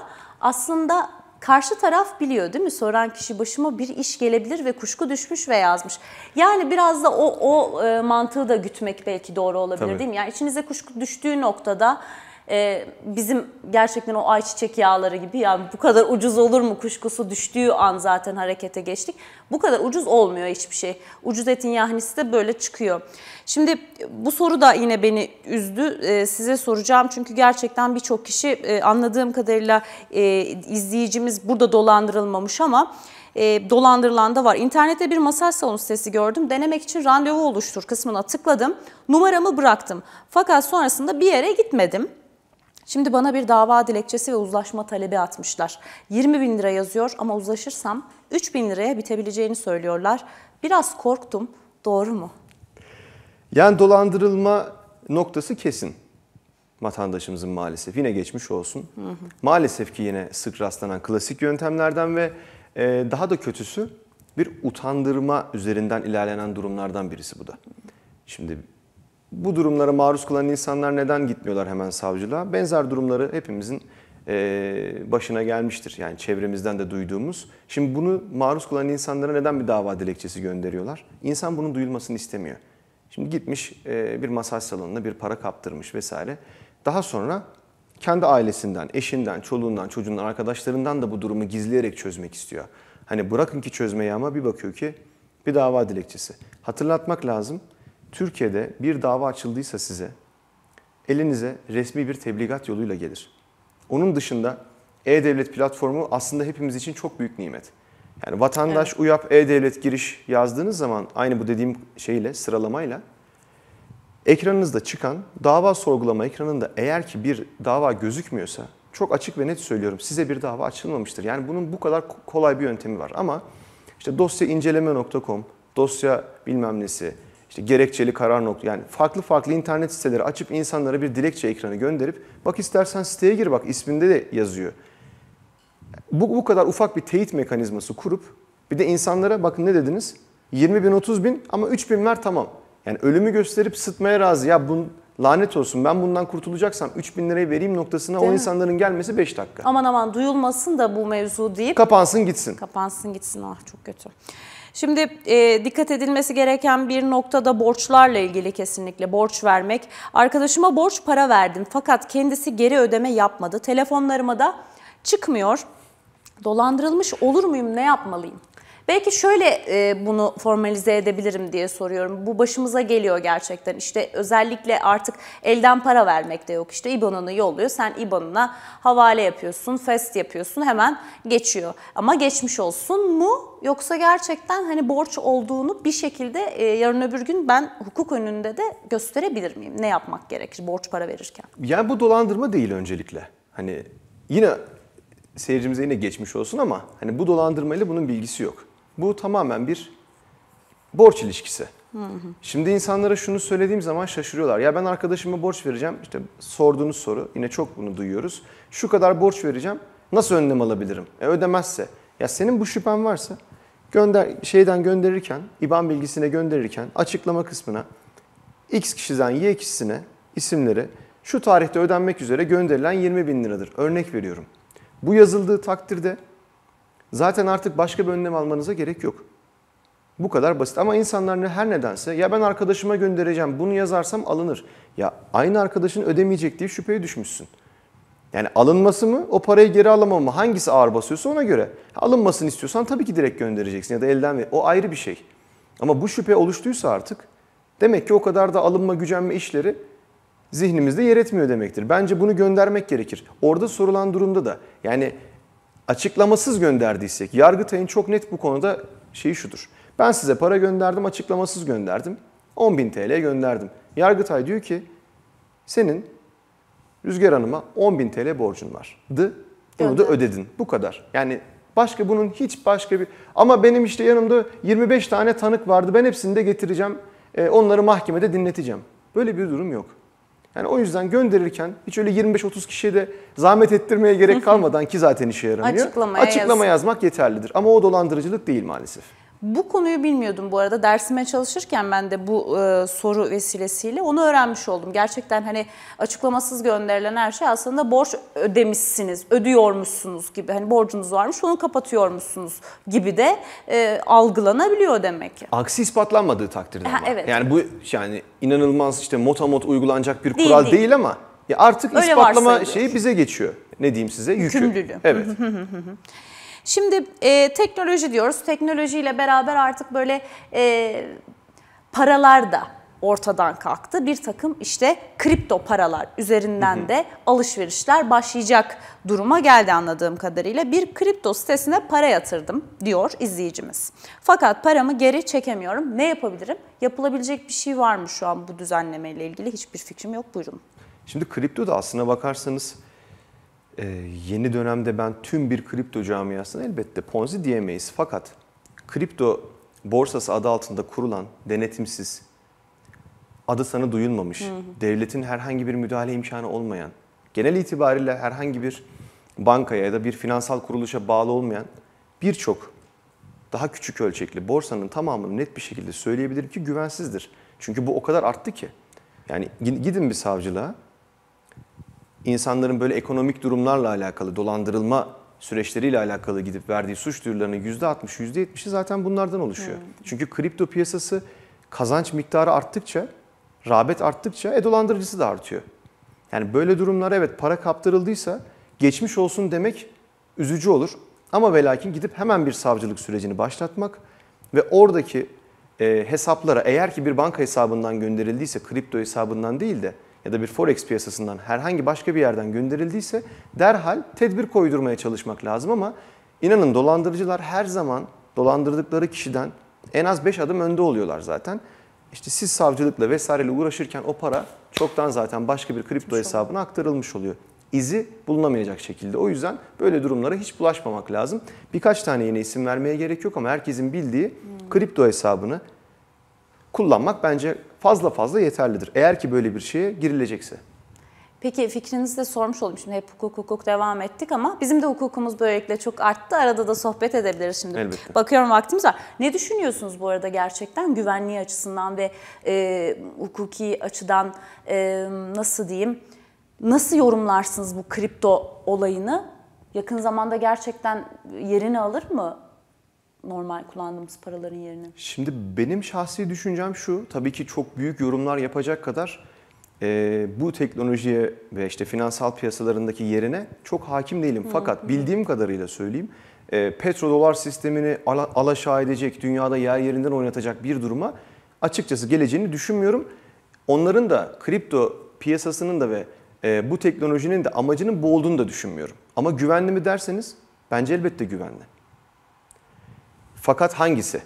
aslında karşı taraf biliyor değil mi? Soran kişi başıma bir iş gelebilir ve kuşku düşmüş ve yazmış. Yani biraz da o, o e, mantığı da gütmek belki doğru olabilir Tabii. değil mi? Yani içinize kuşku düştüğü noktada e, bizim gerçekten o ayçiçek yağları gibi yani bu kadar ucuz olur mu kuşkusu düştüğü an zaten harekete geçtik. Bu kadar ucuz olmuyor hiçbir şey. Ucuz etin yahnisi de böyle çıkıyor. Şimdi bu soru da yine beni üzdü. E, size soracağım çünkü gerçekten birçok kişi e, anladığım kadarıyla e, izleyicimiz burada dolandırılmamış ama e, dolandırılan da var. İnternette bir masaj salonu sitesi gördüm. Denemek için randevu oluştur kısmına tıkladım. Numaramı bıraktım. Fakat sonrasında bir yere gitmedim. Şimdi bana bir dava dilekçesi ve uzlaşma talebi atmışlar. 20 bin lira yazıyor ama uzlaşırsam 3 bin liraya bitebileceğini söylüyorlar. Biraz korktum. Doğru mu? Yani dolandırılma noktası kesin vatandaşımızın maalesef. Yine geçmiş olsun. Hı hı. Maalesef ki yine sık rastlanan klasik yöntemlerden ve e, daha da kötüsü bir utandırma üzerinden ilerlenen durumlardan birisi bu da. Şimdi bu durumlara maruz kalan insanlar neden gitmiyorlar hemen savcılığa? Benzer durumları hepimizin başına gelmiştir. Yani çevremizden de duyduğumuz. Şimdi bunu maruz kalan insanlara neden bir dava dilekçesi gönderiyorlar? İnsan bunun duyulmasını istemiyor. Şimdi gitmiş bir masaj salonuna bir para kaptırmış vesaire. Daha sonra kendi ailesinden, eşinden, çoluğundan, çocuğundan, arkadaşlarından da bu durumu gizleyerek çözmek istiyor. Hani bırakın ki çözmeyi ama bir bakıyor ki bir dava dilekçesi. Hatırlatmak lazım. Türkiye'de bir dava açıldıysa size elinize resmi bir tebligat yoluyla gelir. Onun dışında e-devlet platformu aslında hepimiz için çok büyük nimet. Yani vatandaş evet. UYAP e-devlet giriş yazdığınız zaman aynı bu dediğim şeyle sıralamayla ekranınızda çıkan dava sorgulama ekranında eğer ki bir dava gözükmüyorsa çok açık ve net söylüyorum size bir dava açılmamıştır. Yani bunun bu kadar kolay bir yöntemi var ama işte dosya inceleme.com dosya bilmem nesi, işte gerekçeli karar nokta yani farklı farklı internet siteleri açıp insanlara bir dilekçe ekranı gönderip bak istersen siteye gir bak isminde de yazıyor. Bu, bu kadar ufak bir teyit mekanizması kurup bir de insanlara bakın ne dediniz 20 bin 30 bin ama 3 bin ver tamam. Yani ölümü gösterip sıtmaya razı ya bun, lanet olsun ben bundan kurtulacaksam 3 bin lirayı vereyim noktasına değil o mi? insanların gelmesi 5 dakika. Aman aman duyulmasın da bu mevzu deyip. Kapansın gitsin. Kapansın gitsin ah çok kötü. Şimdi e, dikkat edilmesi gereken bir noktada borçlarla ilgili kesinlikle borç vermek. Arkadaşıma borç para verdim fakat kendisi geri ödeme yapmadı. Telefonlarıma da çıkmıyor. Dolandırılmış olur muyum ne yapmalıyım? Belki şöyle e, bunu formalize edebilirim diye soruyorum. Bu başımıza geliyor gerçekten. İşte özellikle artık elden para vermek de yok. İşte IBAN'ını yolluyor. Sen IBAN'ına havale yapıyorsun, fest yapıyorsun. Hemen geçiyor. Ama geçmiş olsun mu? Yoksa gerçekten hani borç olduğunu bir şekilde e, yarın öbür gün ben hukuk önünde de gösterebilir miyim? Ne yapmak gerekir borç para verirken? Yani bu dolandırma değil öncelikle. Hani yine seyircimize yine geçmiş olsun ama hani bu dolandırmayla bunun bilgisi yok. Bu tamamen bir borç ilişkisi. Hı hı. Şimdi insanlara şunu söylediğim zaman şaşırıyorlar. Ya ben arkadaşıma borç vereceğim. İşte sorduğunuz soru yine çok bunu duyuyoruz. Şu kadar borç vereceğim. Nasıl önlem alabilirim? E ödemezse. Ya senin bu şüphen varsa gönder şeyden gönderirken, IBAN bilgisine gönderirken açıklama kısmına X kişiden Y kişisine isimleri şu tarihte ödenmek üzere gönderilen 20 bin liradır. Örnek veriyorum. Bu yazıldığı takdirde Zaten artık başka bir önlem almanıza gerek yok. Bu kadar basit ama insanlar her nedense ya ben arkadaşıma göndereceğim bunu yazarsam alınır. Ya aynı arkadaşın ödemeyecek diye şüpheye düşmüşsün. Yani alınması mı o parayı geri alamam mı hangisi ağır basıyorsa ona göre. Alınmasını istiyorsan tabii ki direkt göndereceksin ya da elden ver. O ayrı bir şey. Ama bu şüphe oluştuysa artık demek ki o kadar da alınma gücenme işleri zihnimizde yer etmiyor demektir. Bence bunu göndermek gerekir. Orada sorulan durumda da yani açıklamasız gönderdiysek, Yargıtay'ın çok net bu konuda şeyi şudur. Ben size para gönderdim, açıklamasız gönderdim. 10.000 TL gönderdim. Yargıtay diyor ki senin Rüzgar Hanım'a 10.000 TL borcun vardı. Bunu da ödedin. Bu kadar. Yani başka bunun hiç başka bir... Ama benim işte yanımda 25 tane tanık vardı. Ben hepsini de getireceğim. Ee, onları mahkemede dinleteceğim. Böyle bir durum yok. Yani o yüzden gönderirken hiç öyle 25-30 kişiye de zahmet ettirmeye gerek kalmadan ki zaten işe yaramıyor. Açıklama açıklama yazmak yeterlidir. Ama o dolandırıcılık değil maalesef. Bu konuyu bilmiyordum bu arada. Dersime çalışırken ben de bu e, soru vesilesiyle onu öğrenmiş oldum. Gerçekten hani açıklamasız gönderilen her şey aslında borç ödemişsiniz, ödüyormuşsunuz gibi. Hani borcunuz varmış onu kapatıyormuşsunuz gibi de e, algılanabiliyor demek ki. Aksi ispatlanmadığı takdirde ama. Evet. Yani bu yani inanılmaz işte motamot uygulanacak bir değil, kural değil, değil ama ya artık Öyle ispatlama şeyi bize geçiyor. Ne diyeyim size? Yükü. Evet. Şimdi e, teknoloji diyoruz. Teknolojiyle beraber artık böyle e, paralar da ortadan kalktı. Bir takım işte kripto paralar üzerinden hı hı. de alışverişler başlayacak duruma geldi anladığım kadarıyla. Bir kripto sitesine para yatırdım diyor izleyicimiz. Fakat paramı geri çekemiyorum. Ne yapabilirim? Yapılabilecek bir şey var mı şu an bu düzenlemeyle ilgili? Hiçbir fikrim yok. Buyurun. Şimdi kripto da aslına bakarsanız e, yeni dönemde ben tüm bir kripto camiasını elbette ponzi diyemeyiz. Fakat kripto borsası adı altında kurulan denetimsiz, adı sana duyulmamış, hı hı. devletin herhangi bir müdahale imkanı olmayan, genel itibariyle herhangi bir bankaya ya da bir finansal kuruluşa bağlı olmayan birçok daha küçük ölçekli borsanın tamamını net bir şekilde söyleyebilirim ki güvensizdir. Çünkü bu o kadar arttı ki. Yani gidin bir savcılığa, insanların böyle ekonomik durumlarla alakalı, dolandırılma süreçleriyle alakalı gidip verdiği suç duyurularının %60, %70'i zaten bunlardan oluşuyor. Evet. Çünkü kripto piyasası kazanç miktarı arttıkça, rağbet arttıkça e dolandırıcısı da artıyor. Yani böyle durumlar evet para kaptırıldıysa geçmiş olsun demek üzücü olur. Ama ve gidip hemen bir savcılık sürecini başlatmak ve oradaki e, hesaplara eğer ki bir banka hesabından gönderildiyse kripto hesabından değil de ya da bir forex piyasasından herhangi başka bir yerden gönderildiyse derhal tedbir koydurmaya çalışmak lazım ama inanın dolandırıcılar her zaman dolandırdıkları kişiden en az 5 adım önde oluyorlar zaten. İşte siz savcılıkla vesaireyle uğraşırken o para çoktan zaten başka bir kripto hesabına aktarılmış oluyor. İzi bulunamayacak şekilde. O yüzden böyle durumlara hiç bulaşmamak lazım. Birkaç tane yine isim vermeye gerek yok ama herkesin bildiği hmm. kripto hesabını kullanmak bence fazla fazla yeterlidir. Eğer ki böyle bir şeye girilecekse. Peki fikrinizi de sormuş oldum. Şimdi hep hukuk hukuk devam ettik ama bizim de hukukumuz böylelikle çok arttı. Arada da sohbet edebiliriz şimdi. Elbette. Bakıyorum vaktimiz var. Ne düşünüyorsunuz bu arada gerçekten güvenliği açısından ve e, hukuki açıdan e, nasıl diyeyim? Nasıl yorumlarsınız bu kripto olayını? Yakın zamanda gerçekten yerini alır mı normal kullandığımız paraların yerine? Şimdi benim şahsi düşüncem şu, tabii ki çok büyük yorumlar yapacak kadar e, bu teknolojiye ve işte finansal piyasalarındaki yerine çok hakim değilim. Fakat bildiğim kadarıyla söyleyeyim, e, petrodolar sistemini ala, alaşağı edecek, dünyada yer yerinden oynatacak bir duruma açıkçası geleceğini düşünmüyorum. Onların da kripto piyasasının da ve e, bu teknolojinin de amacının bu olduğunu da düşünmüyorum. Ama güvenli mi derseniz bence elbette güvenli. Fakat hangisi?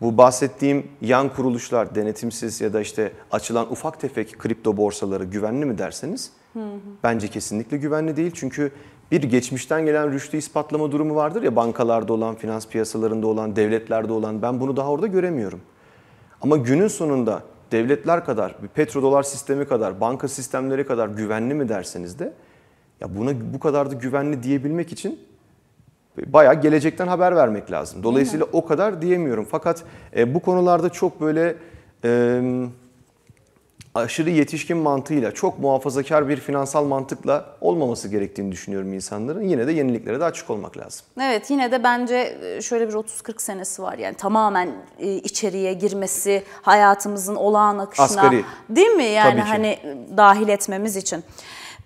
Bu bahsettiğim yan kuruluşlar, denetimsiz ya da işte açılan ufak tefek kripto borsaları güvenli mi derseniz bence kesinlikle güvenli değil. Çünkü bir geçmişten gelen rüştü ispatlama durumu vardır ya bankalarda olan, finans piyasalarında olan, devletlerde olan ben bunu daha orada göremiyorum. Ama günün sonunda devletler kadar, bir petrodolar sistemi kadar, banka sistemleri kadar güvenli mi derseniz de ya buna bu kadar da güvenli diyebilmek için bayağı gelecekten haber vermek lazım. Dolayısıyla o kadar diyemiyorum. Fakat e, bu konularda çok böyle e, aşırı yetişkin mantığıyla, çok muhafazakar bir finansal mantıkla olmaması gerektiğini düşünüyorum insanların. Yine de yeniliklere de açık olmak lazım. Evet yine de bence e, şöyle bir 30-40 senesi var. Yani tamamen e, içeriye girmesi, hayatımızın olağan akışına Asgari. değil mi? Yani hani e, dahil etmemiz için.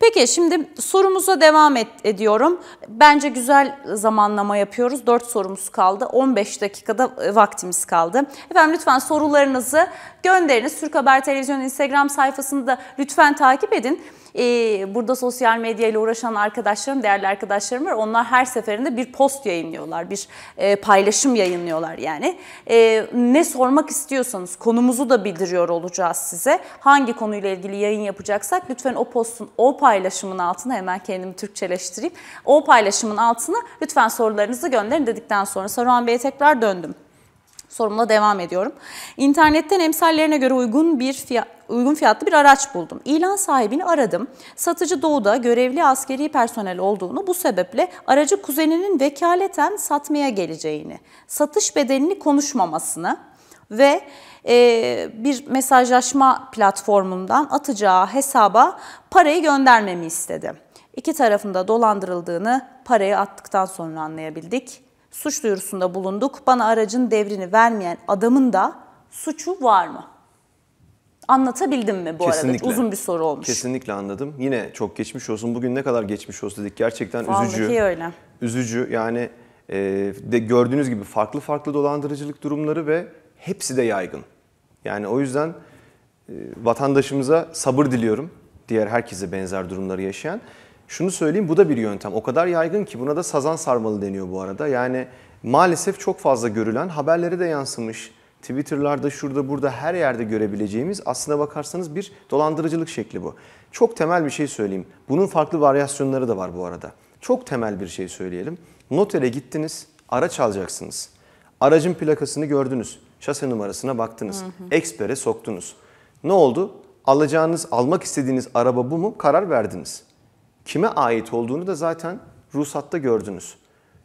Peki şimdi sorumuza devam et, ediyorum. Bence güzel zamanlama yapıyoruz. 4 sorumuz kaldı. 15 dakikada e, vaktimiz kaldı. Efendim lütfen sorularınızı gönderiniz. Türk Haber Televizyonu Instagram sayfasını da lütfen takip edin. Ee, burada sosyal medyayla uğraşan arkadaşlarım, değerli arkadaşlarım var. Onlar her seferinde bir post yayınlıyorlar, bir e, paylaşım yayınlıyorlar yani. Ee, ne sormak istiyorsanız konumuzu da bildiriyor olacağız size. Hangi konuyla ilgili yayın yapacaksak lütfen o postun, o paylaşımın altına hemen kendimi Türkçeleştireyim. O paylaşımın altına lütfen sorularınızı gönderin dedikten sonra Saruhan Bey'e tekrar döndüm sorumla devam ediyorum. İnternetten emsallerine göre uygun bir fiyat, uygun fiyatlı bir araç buldum. İlan sahibini aradım. Satıcı Doğu'da görevli askeri personel olduğunu bu sebeple aracı kuzeninin vekaleten satmaya geleceğini, satış bedelini konuşmamasını ve e, bir mesajlaşma platformundan atacağı hesaba parayı göndermemi istedi. İki tarafında dolandırıldığını parayı attıktan sonra anlayabildik suç duyurusunda bulunduk. Bana aracın devrini vermeyen adamın da suçu var mı? Anlatabildim mi bu Kesinlikle. arada? Uzun bir soru olmuş. Kesinlikle anladım. Yine çok geçmiş olsun. Bugün ne kadar geçmiş olsun dedik. Gerçekten Vallahi üzücü. öyle. Üzücü yani e, de gördüğünüz gibi farklı farklı dolandırıcılık durumları ve hepsi de yaygın. Yani o yüzden e, vatandaşımıza sabır diliyorum. Diğer herkese benzer durumları yaşayan. Şunu söyleyeyim bu da bir yöntem. O kadar yaygın ki buna da sazan sarmalı deniyor bu arada. Yani maalesef çok fazla görülen, haberlere de yansımış, Twitter'larda şurada burada her yerde görebileceğimiz aslına bakarsanız bir dolandırıcılık şekli bu. Çok temel bir şey söyleyeyim. Bunun farklı varyasyonları da var bu arada. Çok temel bir şey söyleyelim. Notere gittiniz, araç alacaksınız. Aracın plakasını gördünüz, şase numarasına baktınız, hı ekspere soktunuz. Ne oldu? Alacağınız, almak istediğiniz araba bu mu? Karar verdiniz kime ait olduğunu da zaten ruhsatta gördünüz.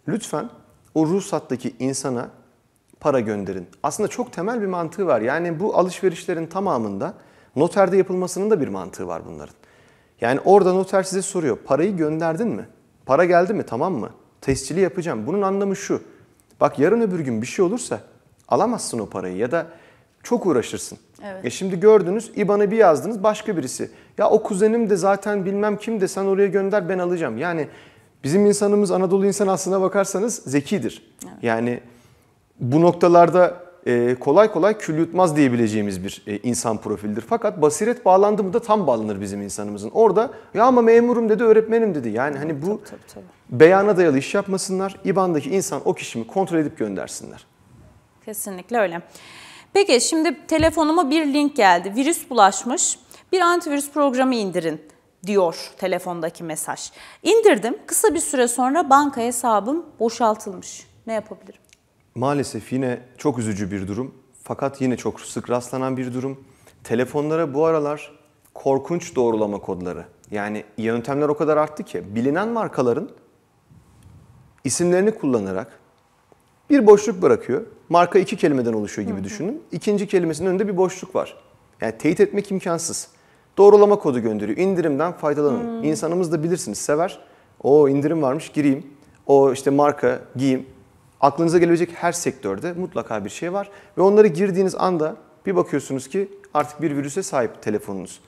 Lütfen o ruhsattaki insana para gönderin. Aslında çok temel bir mantığı var. Yani bu alışverişlerin tamamında noterde yapılmasının da bir mantığı var bunların. Yani orada noter size soruyor. Parayı gönderdin mi? Para geldi mi? Tamam mı? Tescili yapacağım. Bunun anlamı şu. Bak yarın öbür gün bir şey olursa alamazsın o parayı ya da çok uğraşırsın. Evet. E şimdi gördünüz IBAN'ı bir yazdınız başka birisi. Ya o kuzenim de zaten bilmem kim de sen oraya gönder ben alacağım. Yani bizim insanımız Anadolu insan aslına bakarsanız zekidir. Evet. Yani bu noktalarda e, kolay kolay kül yutmaz diyebileceğimiz bir e, insan profildir. Fakat basiret bağlandı mı da tam bağlanır bizim insanımızın. Orada ya ama memurum dedi, öğretmenim dedi. Yani hani bu tabii, tabii, tabii. beyana dayalı iş yapmasınlar. İBAN'daki insan o kişimi kontrol edip göndersinler. Kesinlikle öyle. Peki şimdi telefonuma bir link geldi. Virüs bulaşmış. Bir antivirüs programı indirin diyor telefondaki mesaj. İndirdim. Kısa bir süre sonra banka hesabım boşaltılmış. Ne yapabilirim? Maalesef yine çok üzücü bir durum. Fakat yine çok sık rastlanan bir durum. Telefonlara bu aralar korkunç doğrulama kodları. Yani yöntemler o kadar arttı ki bilinen markaların isimlerini kullanarak bir boşluk bırakıyor. Marka iki kelimeden oluşuyor gibi düşünün. İkinci kelimesinin önünde bir boşluk var. Yani teyit etmek imkansız. Doğrulama kodu gönderiyor. İndirimden faydalanın. Hmm. İnsanımız da bilirsiniz sever. O indirim varmış gireyim. O işte marka, giyeyim. Aklınıza gelebilecek her sektörde mutlaka bir şey var. Ve onları girdiğiniz anda bir bakıyorsunuz ki artık bir virüse sahip telefonunuz.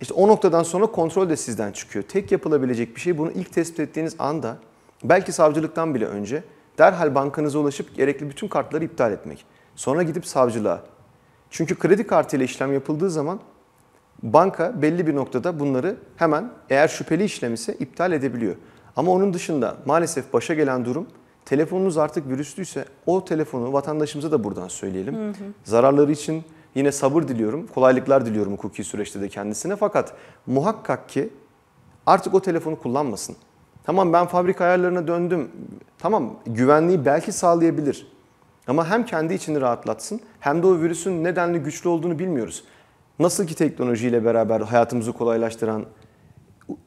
İşte o noktadan sonra kontrol de sizden çıkıyor. Tek yapılabilecek bir şey bunu ilk tespit ettiğiniz anda belki savcılıktan bile önce derhal bankanıza ulaşıp gerekli bütün kartları iptal etmek. Sonra gidip savcılığa. Çünkü kredi kartıyla işlem yapıldığı zaman banka belli bir noktada bunları hemen eğer şüpheli işlem ise iptal edebiliyor. Ama onun dışında maalesef başa gelen durum telefonunuz artık virüslüyse o telefonu vatandaşımıza da buradan söyleyelim. Hı hı. Zararları için yine sabır diliyorum, kolaylıklar diliyorum hukuki süreçte de kendisine fakat muhakkak ki artık o telefonu kullanmasın. Tamam ben fabrika ayarlarına döndüm. Tamam güvenliği belki sağlayabilir. Ama hem kendi içini rahatlatsın hem de o virüsün nedenli güçlü olduğunu bilmiyoruz. Nasıl ki teknolojiyle beraber hayatımızı kolaylaştıran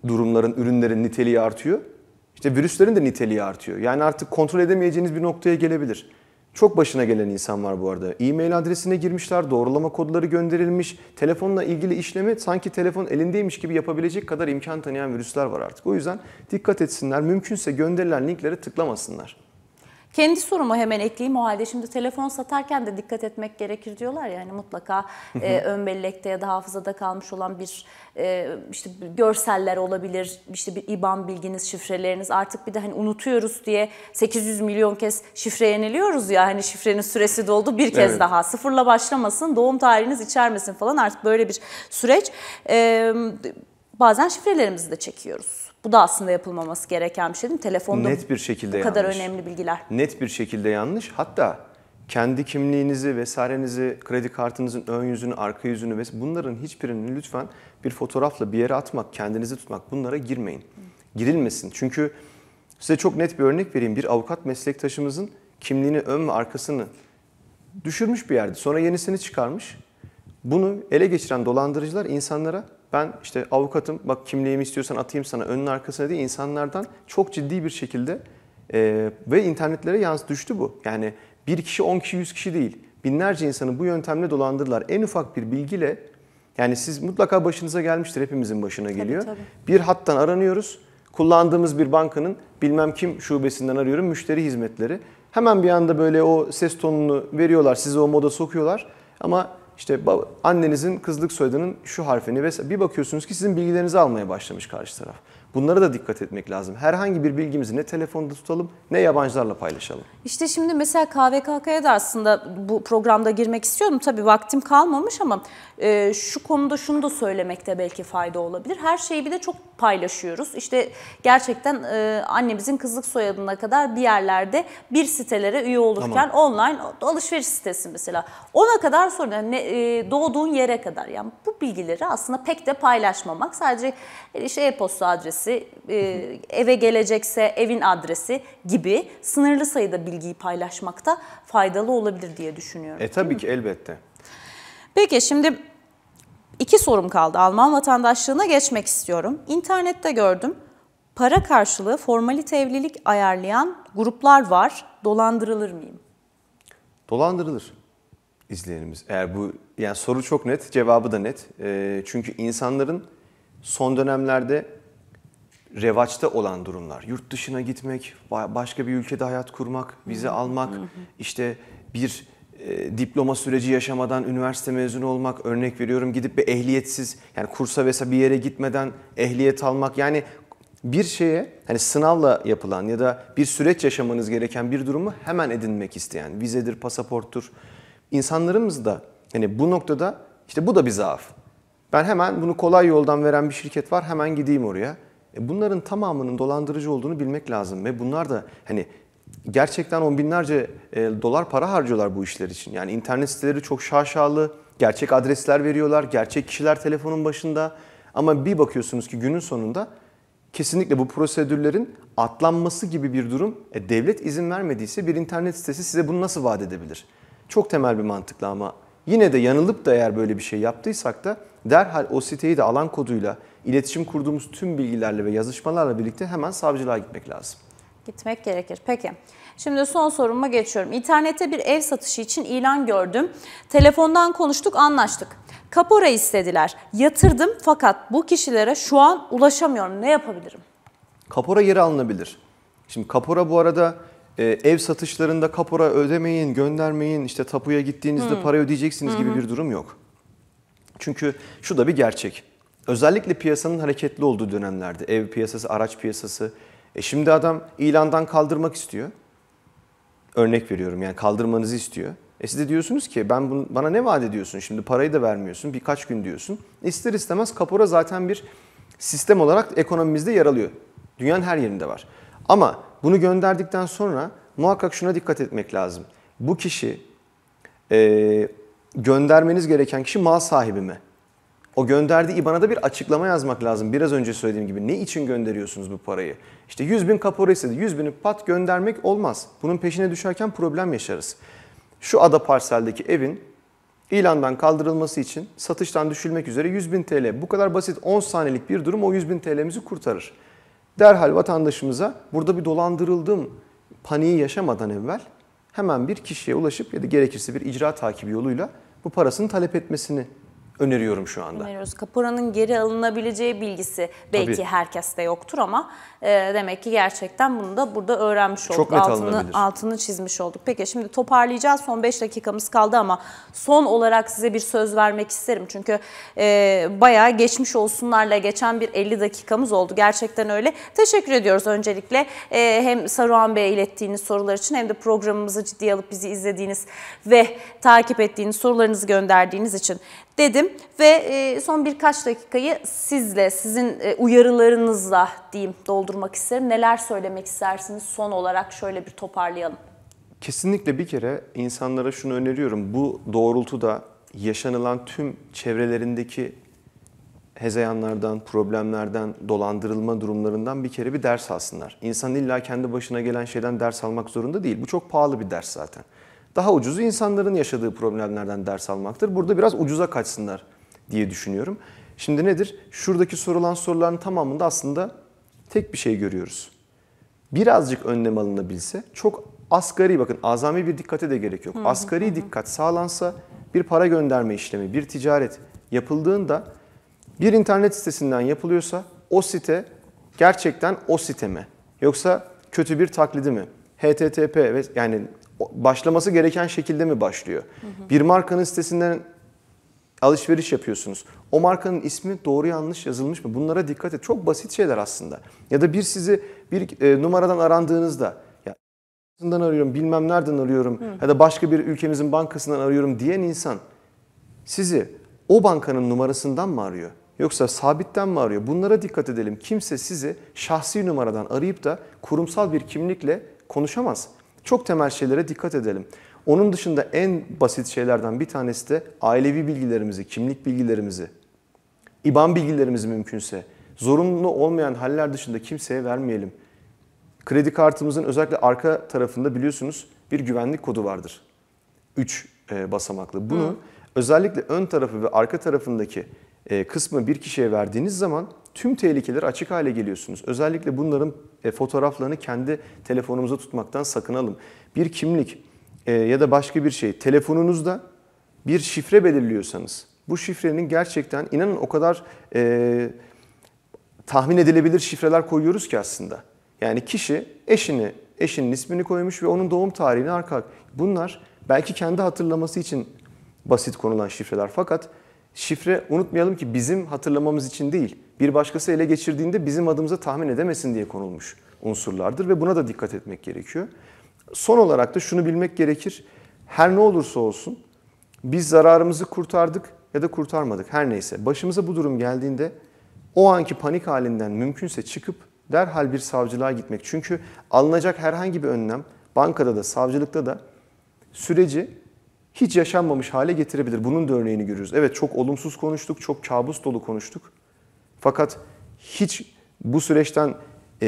durumların, ürünlerin niteliği artıyor. İşte virüslerin de niteliği artıyor. Yani artık kontrol edemeyeceğiniz bir noktaya gelebilir. Çok başına gelen insan var bu arada. E-mail adresine girmişler, doğrulama kodları gönderilmiş. Telefonla ilgili işlemi sanki telefon elindeymiş gibi yapabilecek kadar imkan tanıyan virüsler var artık. O yüzden dikkat etsinler. Mümkünse gönderilen linklere tıklamasınlar. Kendi sorumu hemen ekleyeyim. O halde şimdi telefon satarken de dikkat etmek gerekir diyorlar ya hani mutlaka e, ön bellekte ya da hafızada kalmış olan bir e, işte görseller olabilir. işte bir IBAN bilginiz, şifreleriniz. Artık bir de hani unutuyoruz diye 800 milyon kez şifre yeniliyoruz ya hani şifrenin süresi doldu bir kez evet. daha. Sıfırla başlamasın, doğum tarihiniz içermesin falan artık böyle bir süreç. E, bazen şifrelerimizi de çekiyoruz. Bu da aslında yapılmaması gereken bir şey değil mi? Telefonda net bir şekilde bu kadar yanlış. önemli bilgiler. Net bir şekilde yanlış. Hatta kendi kimliğinizi vesairenizi, kredi kartınızın ön yüzünü, arka yüzünü ve bunların hiçbirini lütfen bir fotoğrafla bir yere atmak, kendinizi tutmak bunlara girmeyin. Girilmesin. Çünkü size çok net bir örnek vereyim. Bir avukat meslektaşımızın kimliğini ön ve arkasını düşürmüş bir yerde. Sonra yenisini çıkarmış. Bunu ele geçiren dolandırıcılar insanlara ben işte avukatım bak kimliğimi istiyorsan atayım sana önün arkasına diye insanlardan çok ciddi bir şekilde e, ve internetlere yans düştü bu. Yani bir kişi, on kişi, yüz kişi değil. Binlerce insanı bu yöntemle dolandırdılar. En ufak bir bilgiyle yani siz mutlaka başınıza gelmiştir hepimizin başına geliyor. Tabii, tabii. Bir hattan aranıyoruz. Kullandığımız bir bankanın bilmem kim şubesinden arıyorum müşteri hizmetleri. Hemen bir anda böyle o ses tonunu veriyorlar, sizi o moda sokuyorlar. Ama işte annenizin kızlık soyadının şu harfini ve bir bakıyorsunuz ki sizin bilgilerinizi almaya başlamış karşı taraf. Bunlara da dikkat etmek lazım. Herhangi bir bilgimizi ne telefonda tutalım ne yabancılarla paylaşalım. İşte şimdi mesela KVKK'ya da aslında bu programda girmek istiyorum. Tabii vaktim kalmamış ama e, şu konuda şunu da söylemekte belki fayda olabilir. Her şeyi bir de çok paylaşıyoruz. İşte gerçekten e, annemizin kızlık soyadına kadar bir yerlerde bir sitelere üye olurken tamam. online alışveriş sitesi mesela. Ona kadar sonra yani e, doğduğun yere kadar yani bu bilgileri aslında pek de paylaşmamak. Sadece e, işte e-posta adresi adresi, e, eve gelecekse evin adresi gibi sınırlı sayıda bilgiyi paylaşmakta faydalı olabilir diye düşünüyorum. E tabii ki elbette. Peki şimdi iki sorum kaldı. Alman vatandaşlığına geçmek istiyorum. İnternette gördüm. Para karşılığı formalite evlilik ayarlayan gruplar var. Dolandırılır mıyım? Dolandırılır izleyenimiz. Eğer bu yani soru çok net, cevabı da net. E, çünkü insanların son dönemlerde revaçta olan durumlar. Yurt dışına gitmek, başka bir ülkede hayat kurmak, vize almak, işte bir e, diploma süreci yaşamadan üniversite mezunu olmak örnek veriyorum gidip bir ehliyetsiz yani kursa vesaire bir yere gitmeden ehliyet almak yani bir şeye hani sınavla yapılan ya da bir süreç yaşamanız gereken bir durumu hemen edinmek isteyen vizedir, pasaporttur. İnsanlarımız da hani bu noktada işte bu da bir zaaf. Ben hemen bunu kolay yoldan veren bir şirket var hemen gideyim oraya e, bunların tamamının dolandırıcı olduğunu bilmek lazım ve bunlar da hani gerçekten on binlerce e, dolar para harcıyorlar bu işler için. Yani internet siteleri çok şaşalı, gerçek adresler veriyorlar, gerçek kişiler telefonun başında. Ama bir bakıyorsunuz ki günün sonunda kesinlikle bu prosedürlerin atlanması gibi bir durum e, devlet izin vermediyse bir internet sitesi size bunu nasıl vaat edebilir? Çok temel bir mantıkla ama Yine de yanılıp da eğer böyle bir şey yaptıysak da derhal o siteyi de alan koduyla, iletişim kurduğumuz tüm bilgilerle ve yazışmalarla birlikte hemen savcılığa gitmek lazım. Gitmek gerekir. Peki. Şimdi son soruma geçiyorum. İnternette bir ev satışı için ilan gördüm. Telefondan konuştuk, anlaştık. Kapora istediler. Yatırdım fakat bu kişilere şu an ulaşamıyorum. Ne yapabilirim? Kapora geri alınabilir. Şimdi kapora bu arada e, ev satışlarında kapora ödemeyin, göndermeyin, işte tapuya gittiğinizde hmm. para ödeyeceksiniz hmm. gibi bir durum yok. Çünkü şu da bir gerçek. Özellikle piyasanın hareketli olduğu dönemlerde ev piyasası, araç piyasası. E şimdi adam ilandan kaldırmak istiyor. Örnek veriyorum yani kaldırmanızı istiyor. E siz de diyorsunuz ki ben bunu, bana ne vaat ediyorsun şimdi parayı da vermiyorsun birkaç gün diyorsun. İster istemez kapora zaten bir sistem olarak ekonomimizde yer alıyor. Dünyanın her yerinde var. Ama bunu gönderdikten sonra muhakkak şuna dikkat etmek lazım. Bu kişi e, göndermeniz gereken kişi mal sahibi mi? O gönderdiği IBAN'a da bir açıklama yazmak lazım. Biraz önce söylediğim gibi ne için gönderiyorsunuz bu parayı? İşte 100 bin kapora istedi. 100 bini pat göndermek olmaz. Bunun peşine düşerken problem yaşarız. Şu ada parseldeki evin ilandan kaldırılması için satıştan düşülmek üzere 100 bin TL. Bu kadar basit 10 saniyelik bir durum o 100 bin TL'mizi kurtarır derhal vatandaşımıza burada bir dolandırıldım paniği yaşamadan evvel hemen bir kişiye ulaşıp ya da gerekirse bir icra takibi yoluyla bu parasını talep etmesini öneriyorum şu anda. Öneriyoruz. Kaporanın geri alınabileceği bilgisi belki Tabii. herkeste yoktur ama ee, demek ki gerçekten bunu da burada öğrenmiş olduk. Çok net altını, altını çizmiş olduk. Peki şimdi toparlayacağız. Son 5 dakikamız kaldı ama son olarak size bir söz vermek isterim. Çünkü e, bayağı geçmiş olsunlarla geçen bir 50 dakikamız oldu. Gerçekten öyle. Teşekkür ediyoruz öncelikle. E, hem Saruhan Bey'e ilettiğiniz sorular için hem de programımızı ciddiye alıp bizi izlediğiniz ve takip ettiğiniz sorularınızı gönderdiğiniz için dedim ve e, son birkaç dakikayı sizle, sizin e, uyarılarınızla diyeyim doldu bulundurmak isterim. Neler söylemek istersiniz son olarak şöyle bir toparlayalım. Kesinlikle bir kere insanlara şunu öneriyorum. Bu doğrultuda yaşanılan tüm çevrelerindeki hezeyanlardan, problemlerden, dolandırılma durumlarından bir kere bir ders alsınlar. İnsan illa kendi başına gelen şeyden ders almak zorunda değil. Bu çok pahalı bir ders zaten. Daha ucuzu insanların yaşadığı problemlerden ders almaktır. Burada biraz ucuza kaçsınlar diye düşünüyorum. Şimdi nedir? Şuradaki sorulan soruların tamamında aslında tek bir şey görüyoruz. Birazcık önlem alınabilse çok asgari bakın azami bir dikkate de gerek yok. asgari dikkat sağlansa bir para gönderme işlemi, bir ticaret yapıldığında bir internet sitesinden yapılıyorsa o site gerçekten o site mi? Yoksa kötü bir taklidi mi? HTTP yani başlaması gereken şekilde mi başlıyor? Hı hı. Bir markanın sitesinden alışveriş yapıyorsunuz. O markanın ismi doğru yanlış yazılmış mı? Bunlara dikkat et. Çok basit şeyler aslında. Ya da bir sizi bir e, numaradan arandığınızda ya arıyorum, bilmem nereden arıyorum Hı. ya da başka bir ülkemizin bankasından arıyorum diyen insan sizi o bankanın numarasından mı arıyor? Yoksa sabitten mi arıyor? Bunlara dikkat edelim. Kimse sizi şahsi numaradan arayıp da kurumsal bir kimlikle konuşamaz. Çok temel şeylere dikkat edelim. Onun dışında en basit şeylerden bir tanesi de ailevi bilgilerimizi, kimlik bilgilerimizi, IBAN bilgilerimizi mümkünse zorunlu olmayan haller dışında kimseye vermeyelim. Kredi kartımızın özellikle arka tarafında biliyorsunuz bir güvenlik kodu vardır. 3 e, basamaklı. Bunu Hı. özellikle ön tarafı ve arka tarafındaki e, kısmı bir kişiye verdiğiniz zaman tüm tehlikeler açık hale geliyorsunuz. Özellikle bunların e, fotoğraflarını kendi telefonumuza tutmaktan sakınalım. Bir kimlik, e, ya da başka bir şey telefonunuzda bir şifre belirliyorsanız bu şifrenin gerçekten inanın o kadar e, tahmin edilebilir şifreler koyuyoruz ki aslında. Yani kişi eşini, eşinin ismini koymuş ve onun doğum tarihini arka. Bunlar belki kendi hatırlaması için basit konulan şifreler fakat şifre unutmayalım ki bizim hatırlamamız için değil. Bir başkası ele geçirdiğinde bizim adımıza tahmin edemesin diye konulmuş unsurlardır ve buna da dikkat etmek gerekiyor. Son olarak da şunu bilmek gerekir. Her ne olursa olsun biz zararımızı kurtardık ya da kurtarmadık her neyse. Başımıza bu durum geldiğinde o anki panik halinden mümkünse çıkıp derhal bir savcılığa gitmek. Çünkü alınacak herhangi bir önlem bankada da savcılıkta da süreci hiç yaşanmamış hale getirebilir. Bunun da örneğini görüyoruz. Evet çok olumsuz konuştuk, çok kabus dolu konuştuk. Fakat hiç bu süreçten e,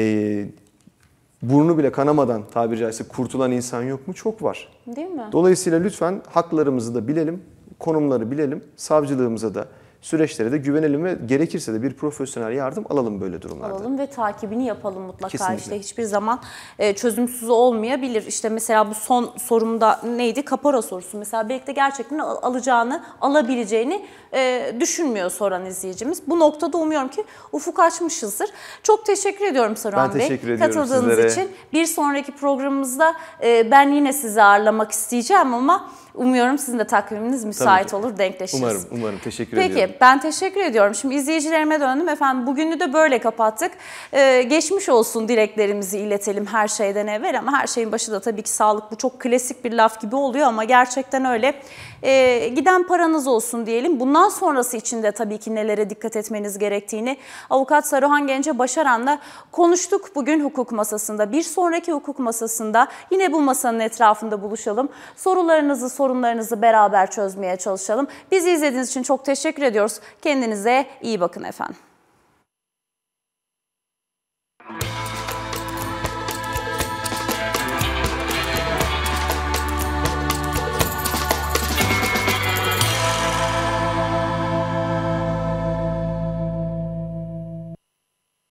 burnu bile kanamadan tabiri caizse kurtulan insan yok mu? Çok var. Değil mi? Dolayısıyla lütfen haklarımızı da bilelim, konumları bilelim, savcılığımıza da, süreçlere de güvenelim ve gerekirse de bir profesyonel yardım alalım böyle durumlarda. Alalım ve takibini yapalım mutlaka. Kesinlikle. İşte hiçbir zaman e, çözümsüz olmayabilir. İşte mesela bu son sorumda neydi? Kapora sorusu. Mesela belki de gerçekten alacağını, alabileceğini e, düşünmüyor soran izleyicimiz. Bu noktada umuyorum ki ufuk açmışızdır. Çok teşekkür ediyorum Saruhan Bey. Ben teşekkür Bey. ediyorum Katıldığınız sizlere. için. Bir sonraki programımızda e, ben yine sizi ağırlamak isteyeceğim ama Umuyorum sizin de takviminiz müsait olur, denkleşiriz. Umarım, umarım. Teşekkür Peki, ediyorum. Peki, ben teşekkür ediyorum. Şimdi izleyicilerime döndüm. Efendim bugünü de böyle kapattık. Ee, geçmiş olsun dileklerimizi iletelim her şeyden evvel ama her şeyin başı da tabii ki sağlık. Bu çok klasik bir laf gibi oluyor ama gerçekten öyle. Ee, giden paranız olsun diyelim. Bundan sonrası için de tabii ki nelere dikkat etmeniz gerektiğini avukat Saruhan Gence Başaran'la konuştuk bugün hukuk masasında. Bir sonraki hukuk masasında yine bu masanın etrafında buluşalım. Sorularınızı sorunlarınızı beraber çözmeye çalışalım. Bizi izlediğiniz için çok teşekkür ediyoruz. Kendinize iyi bakın efendim.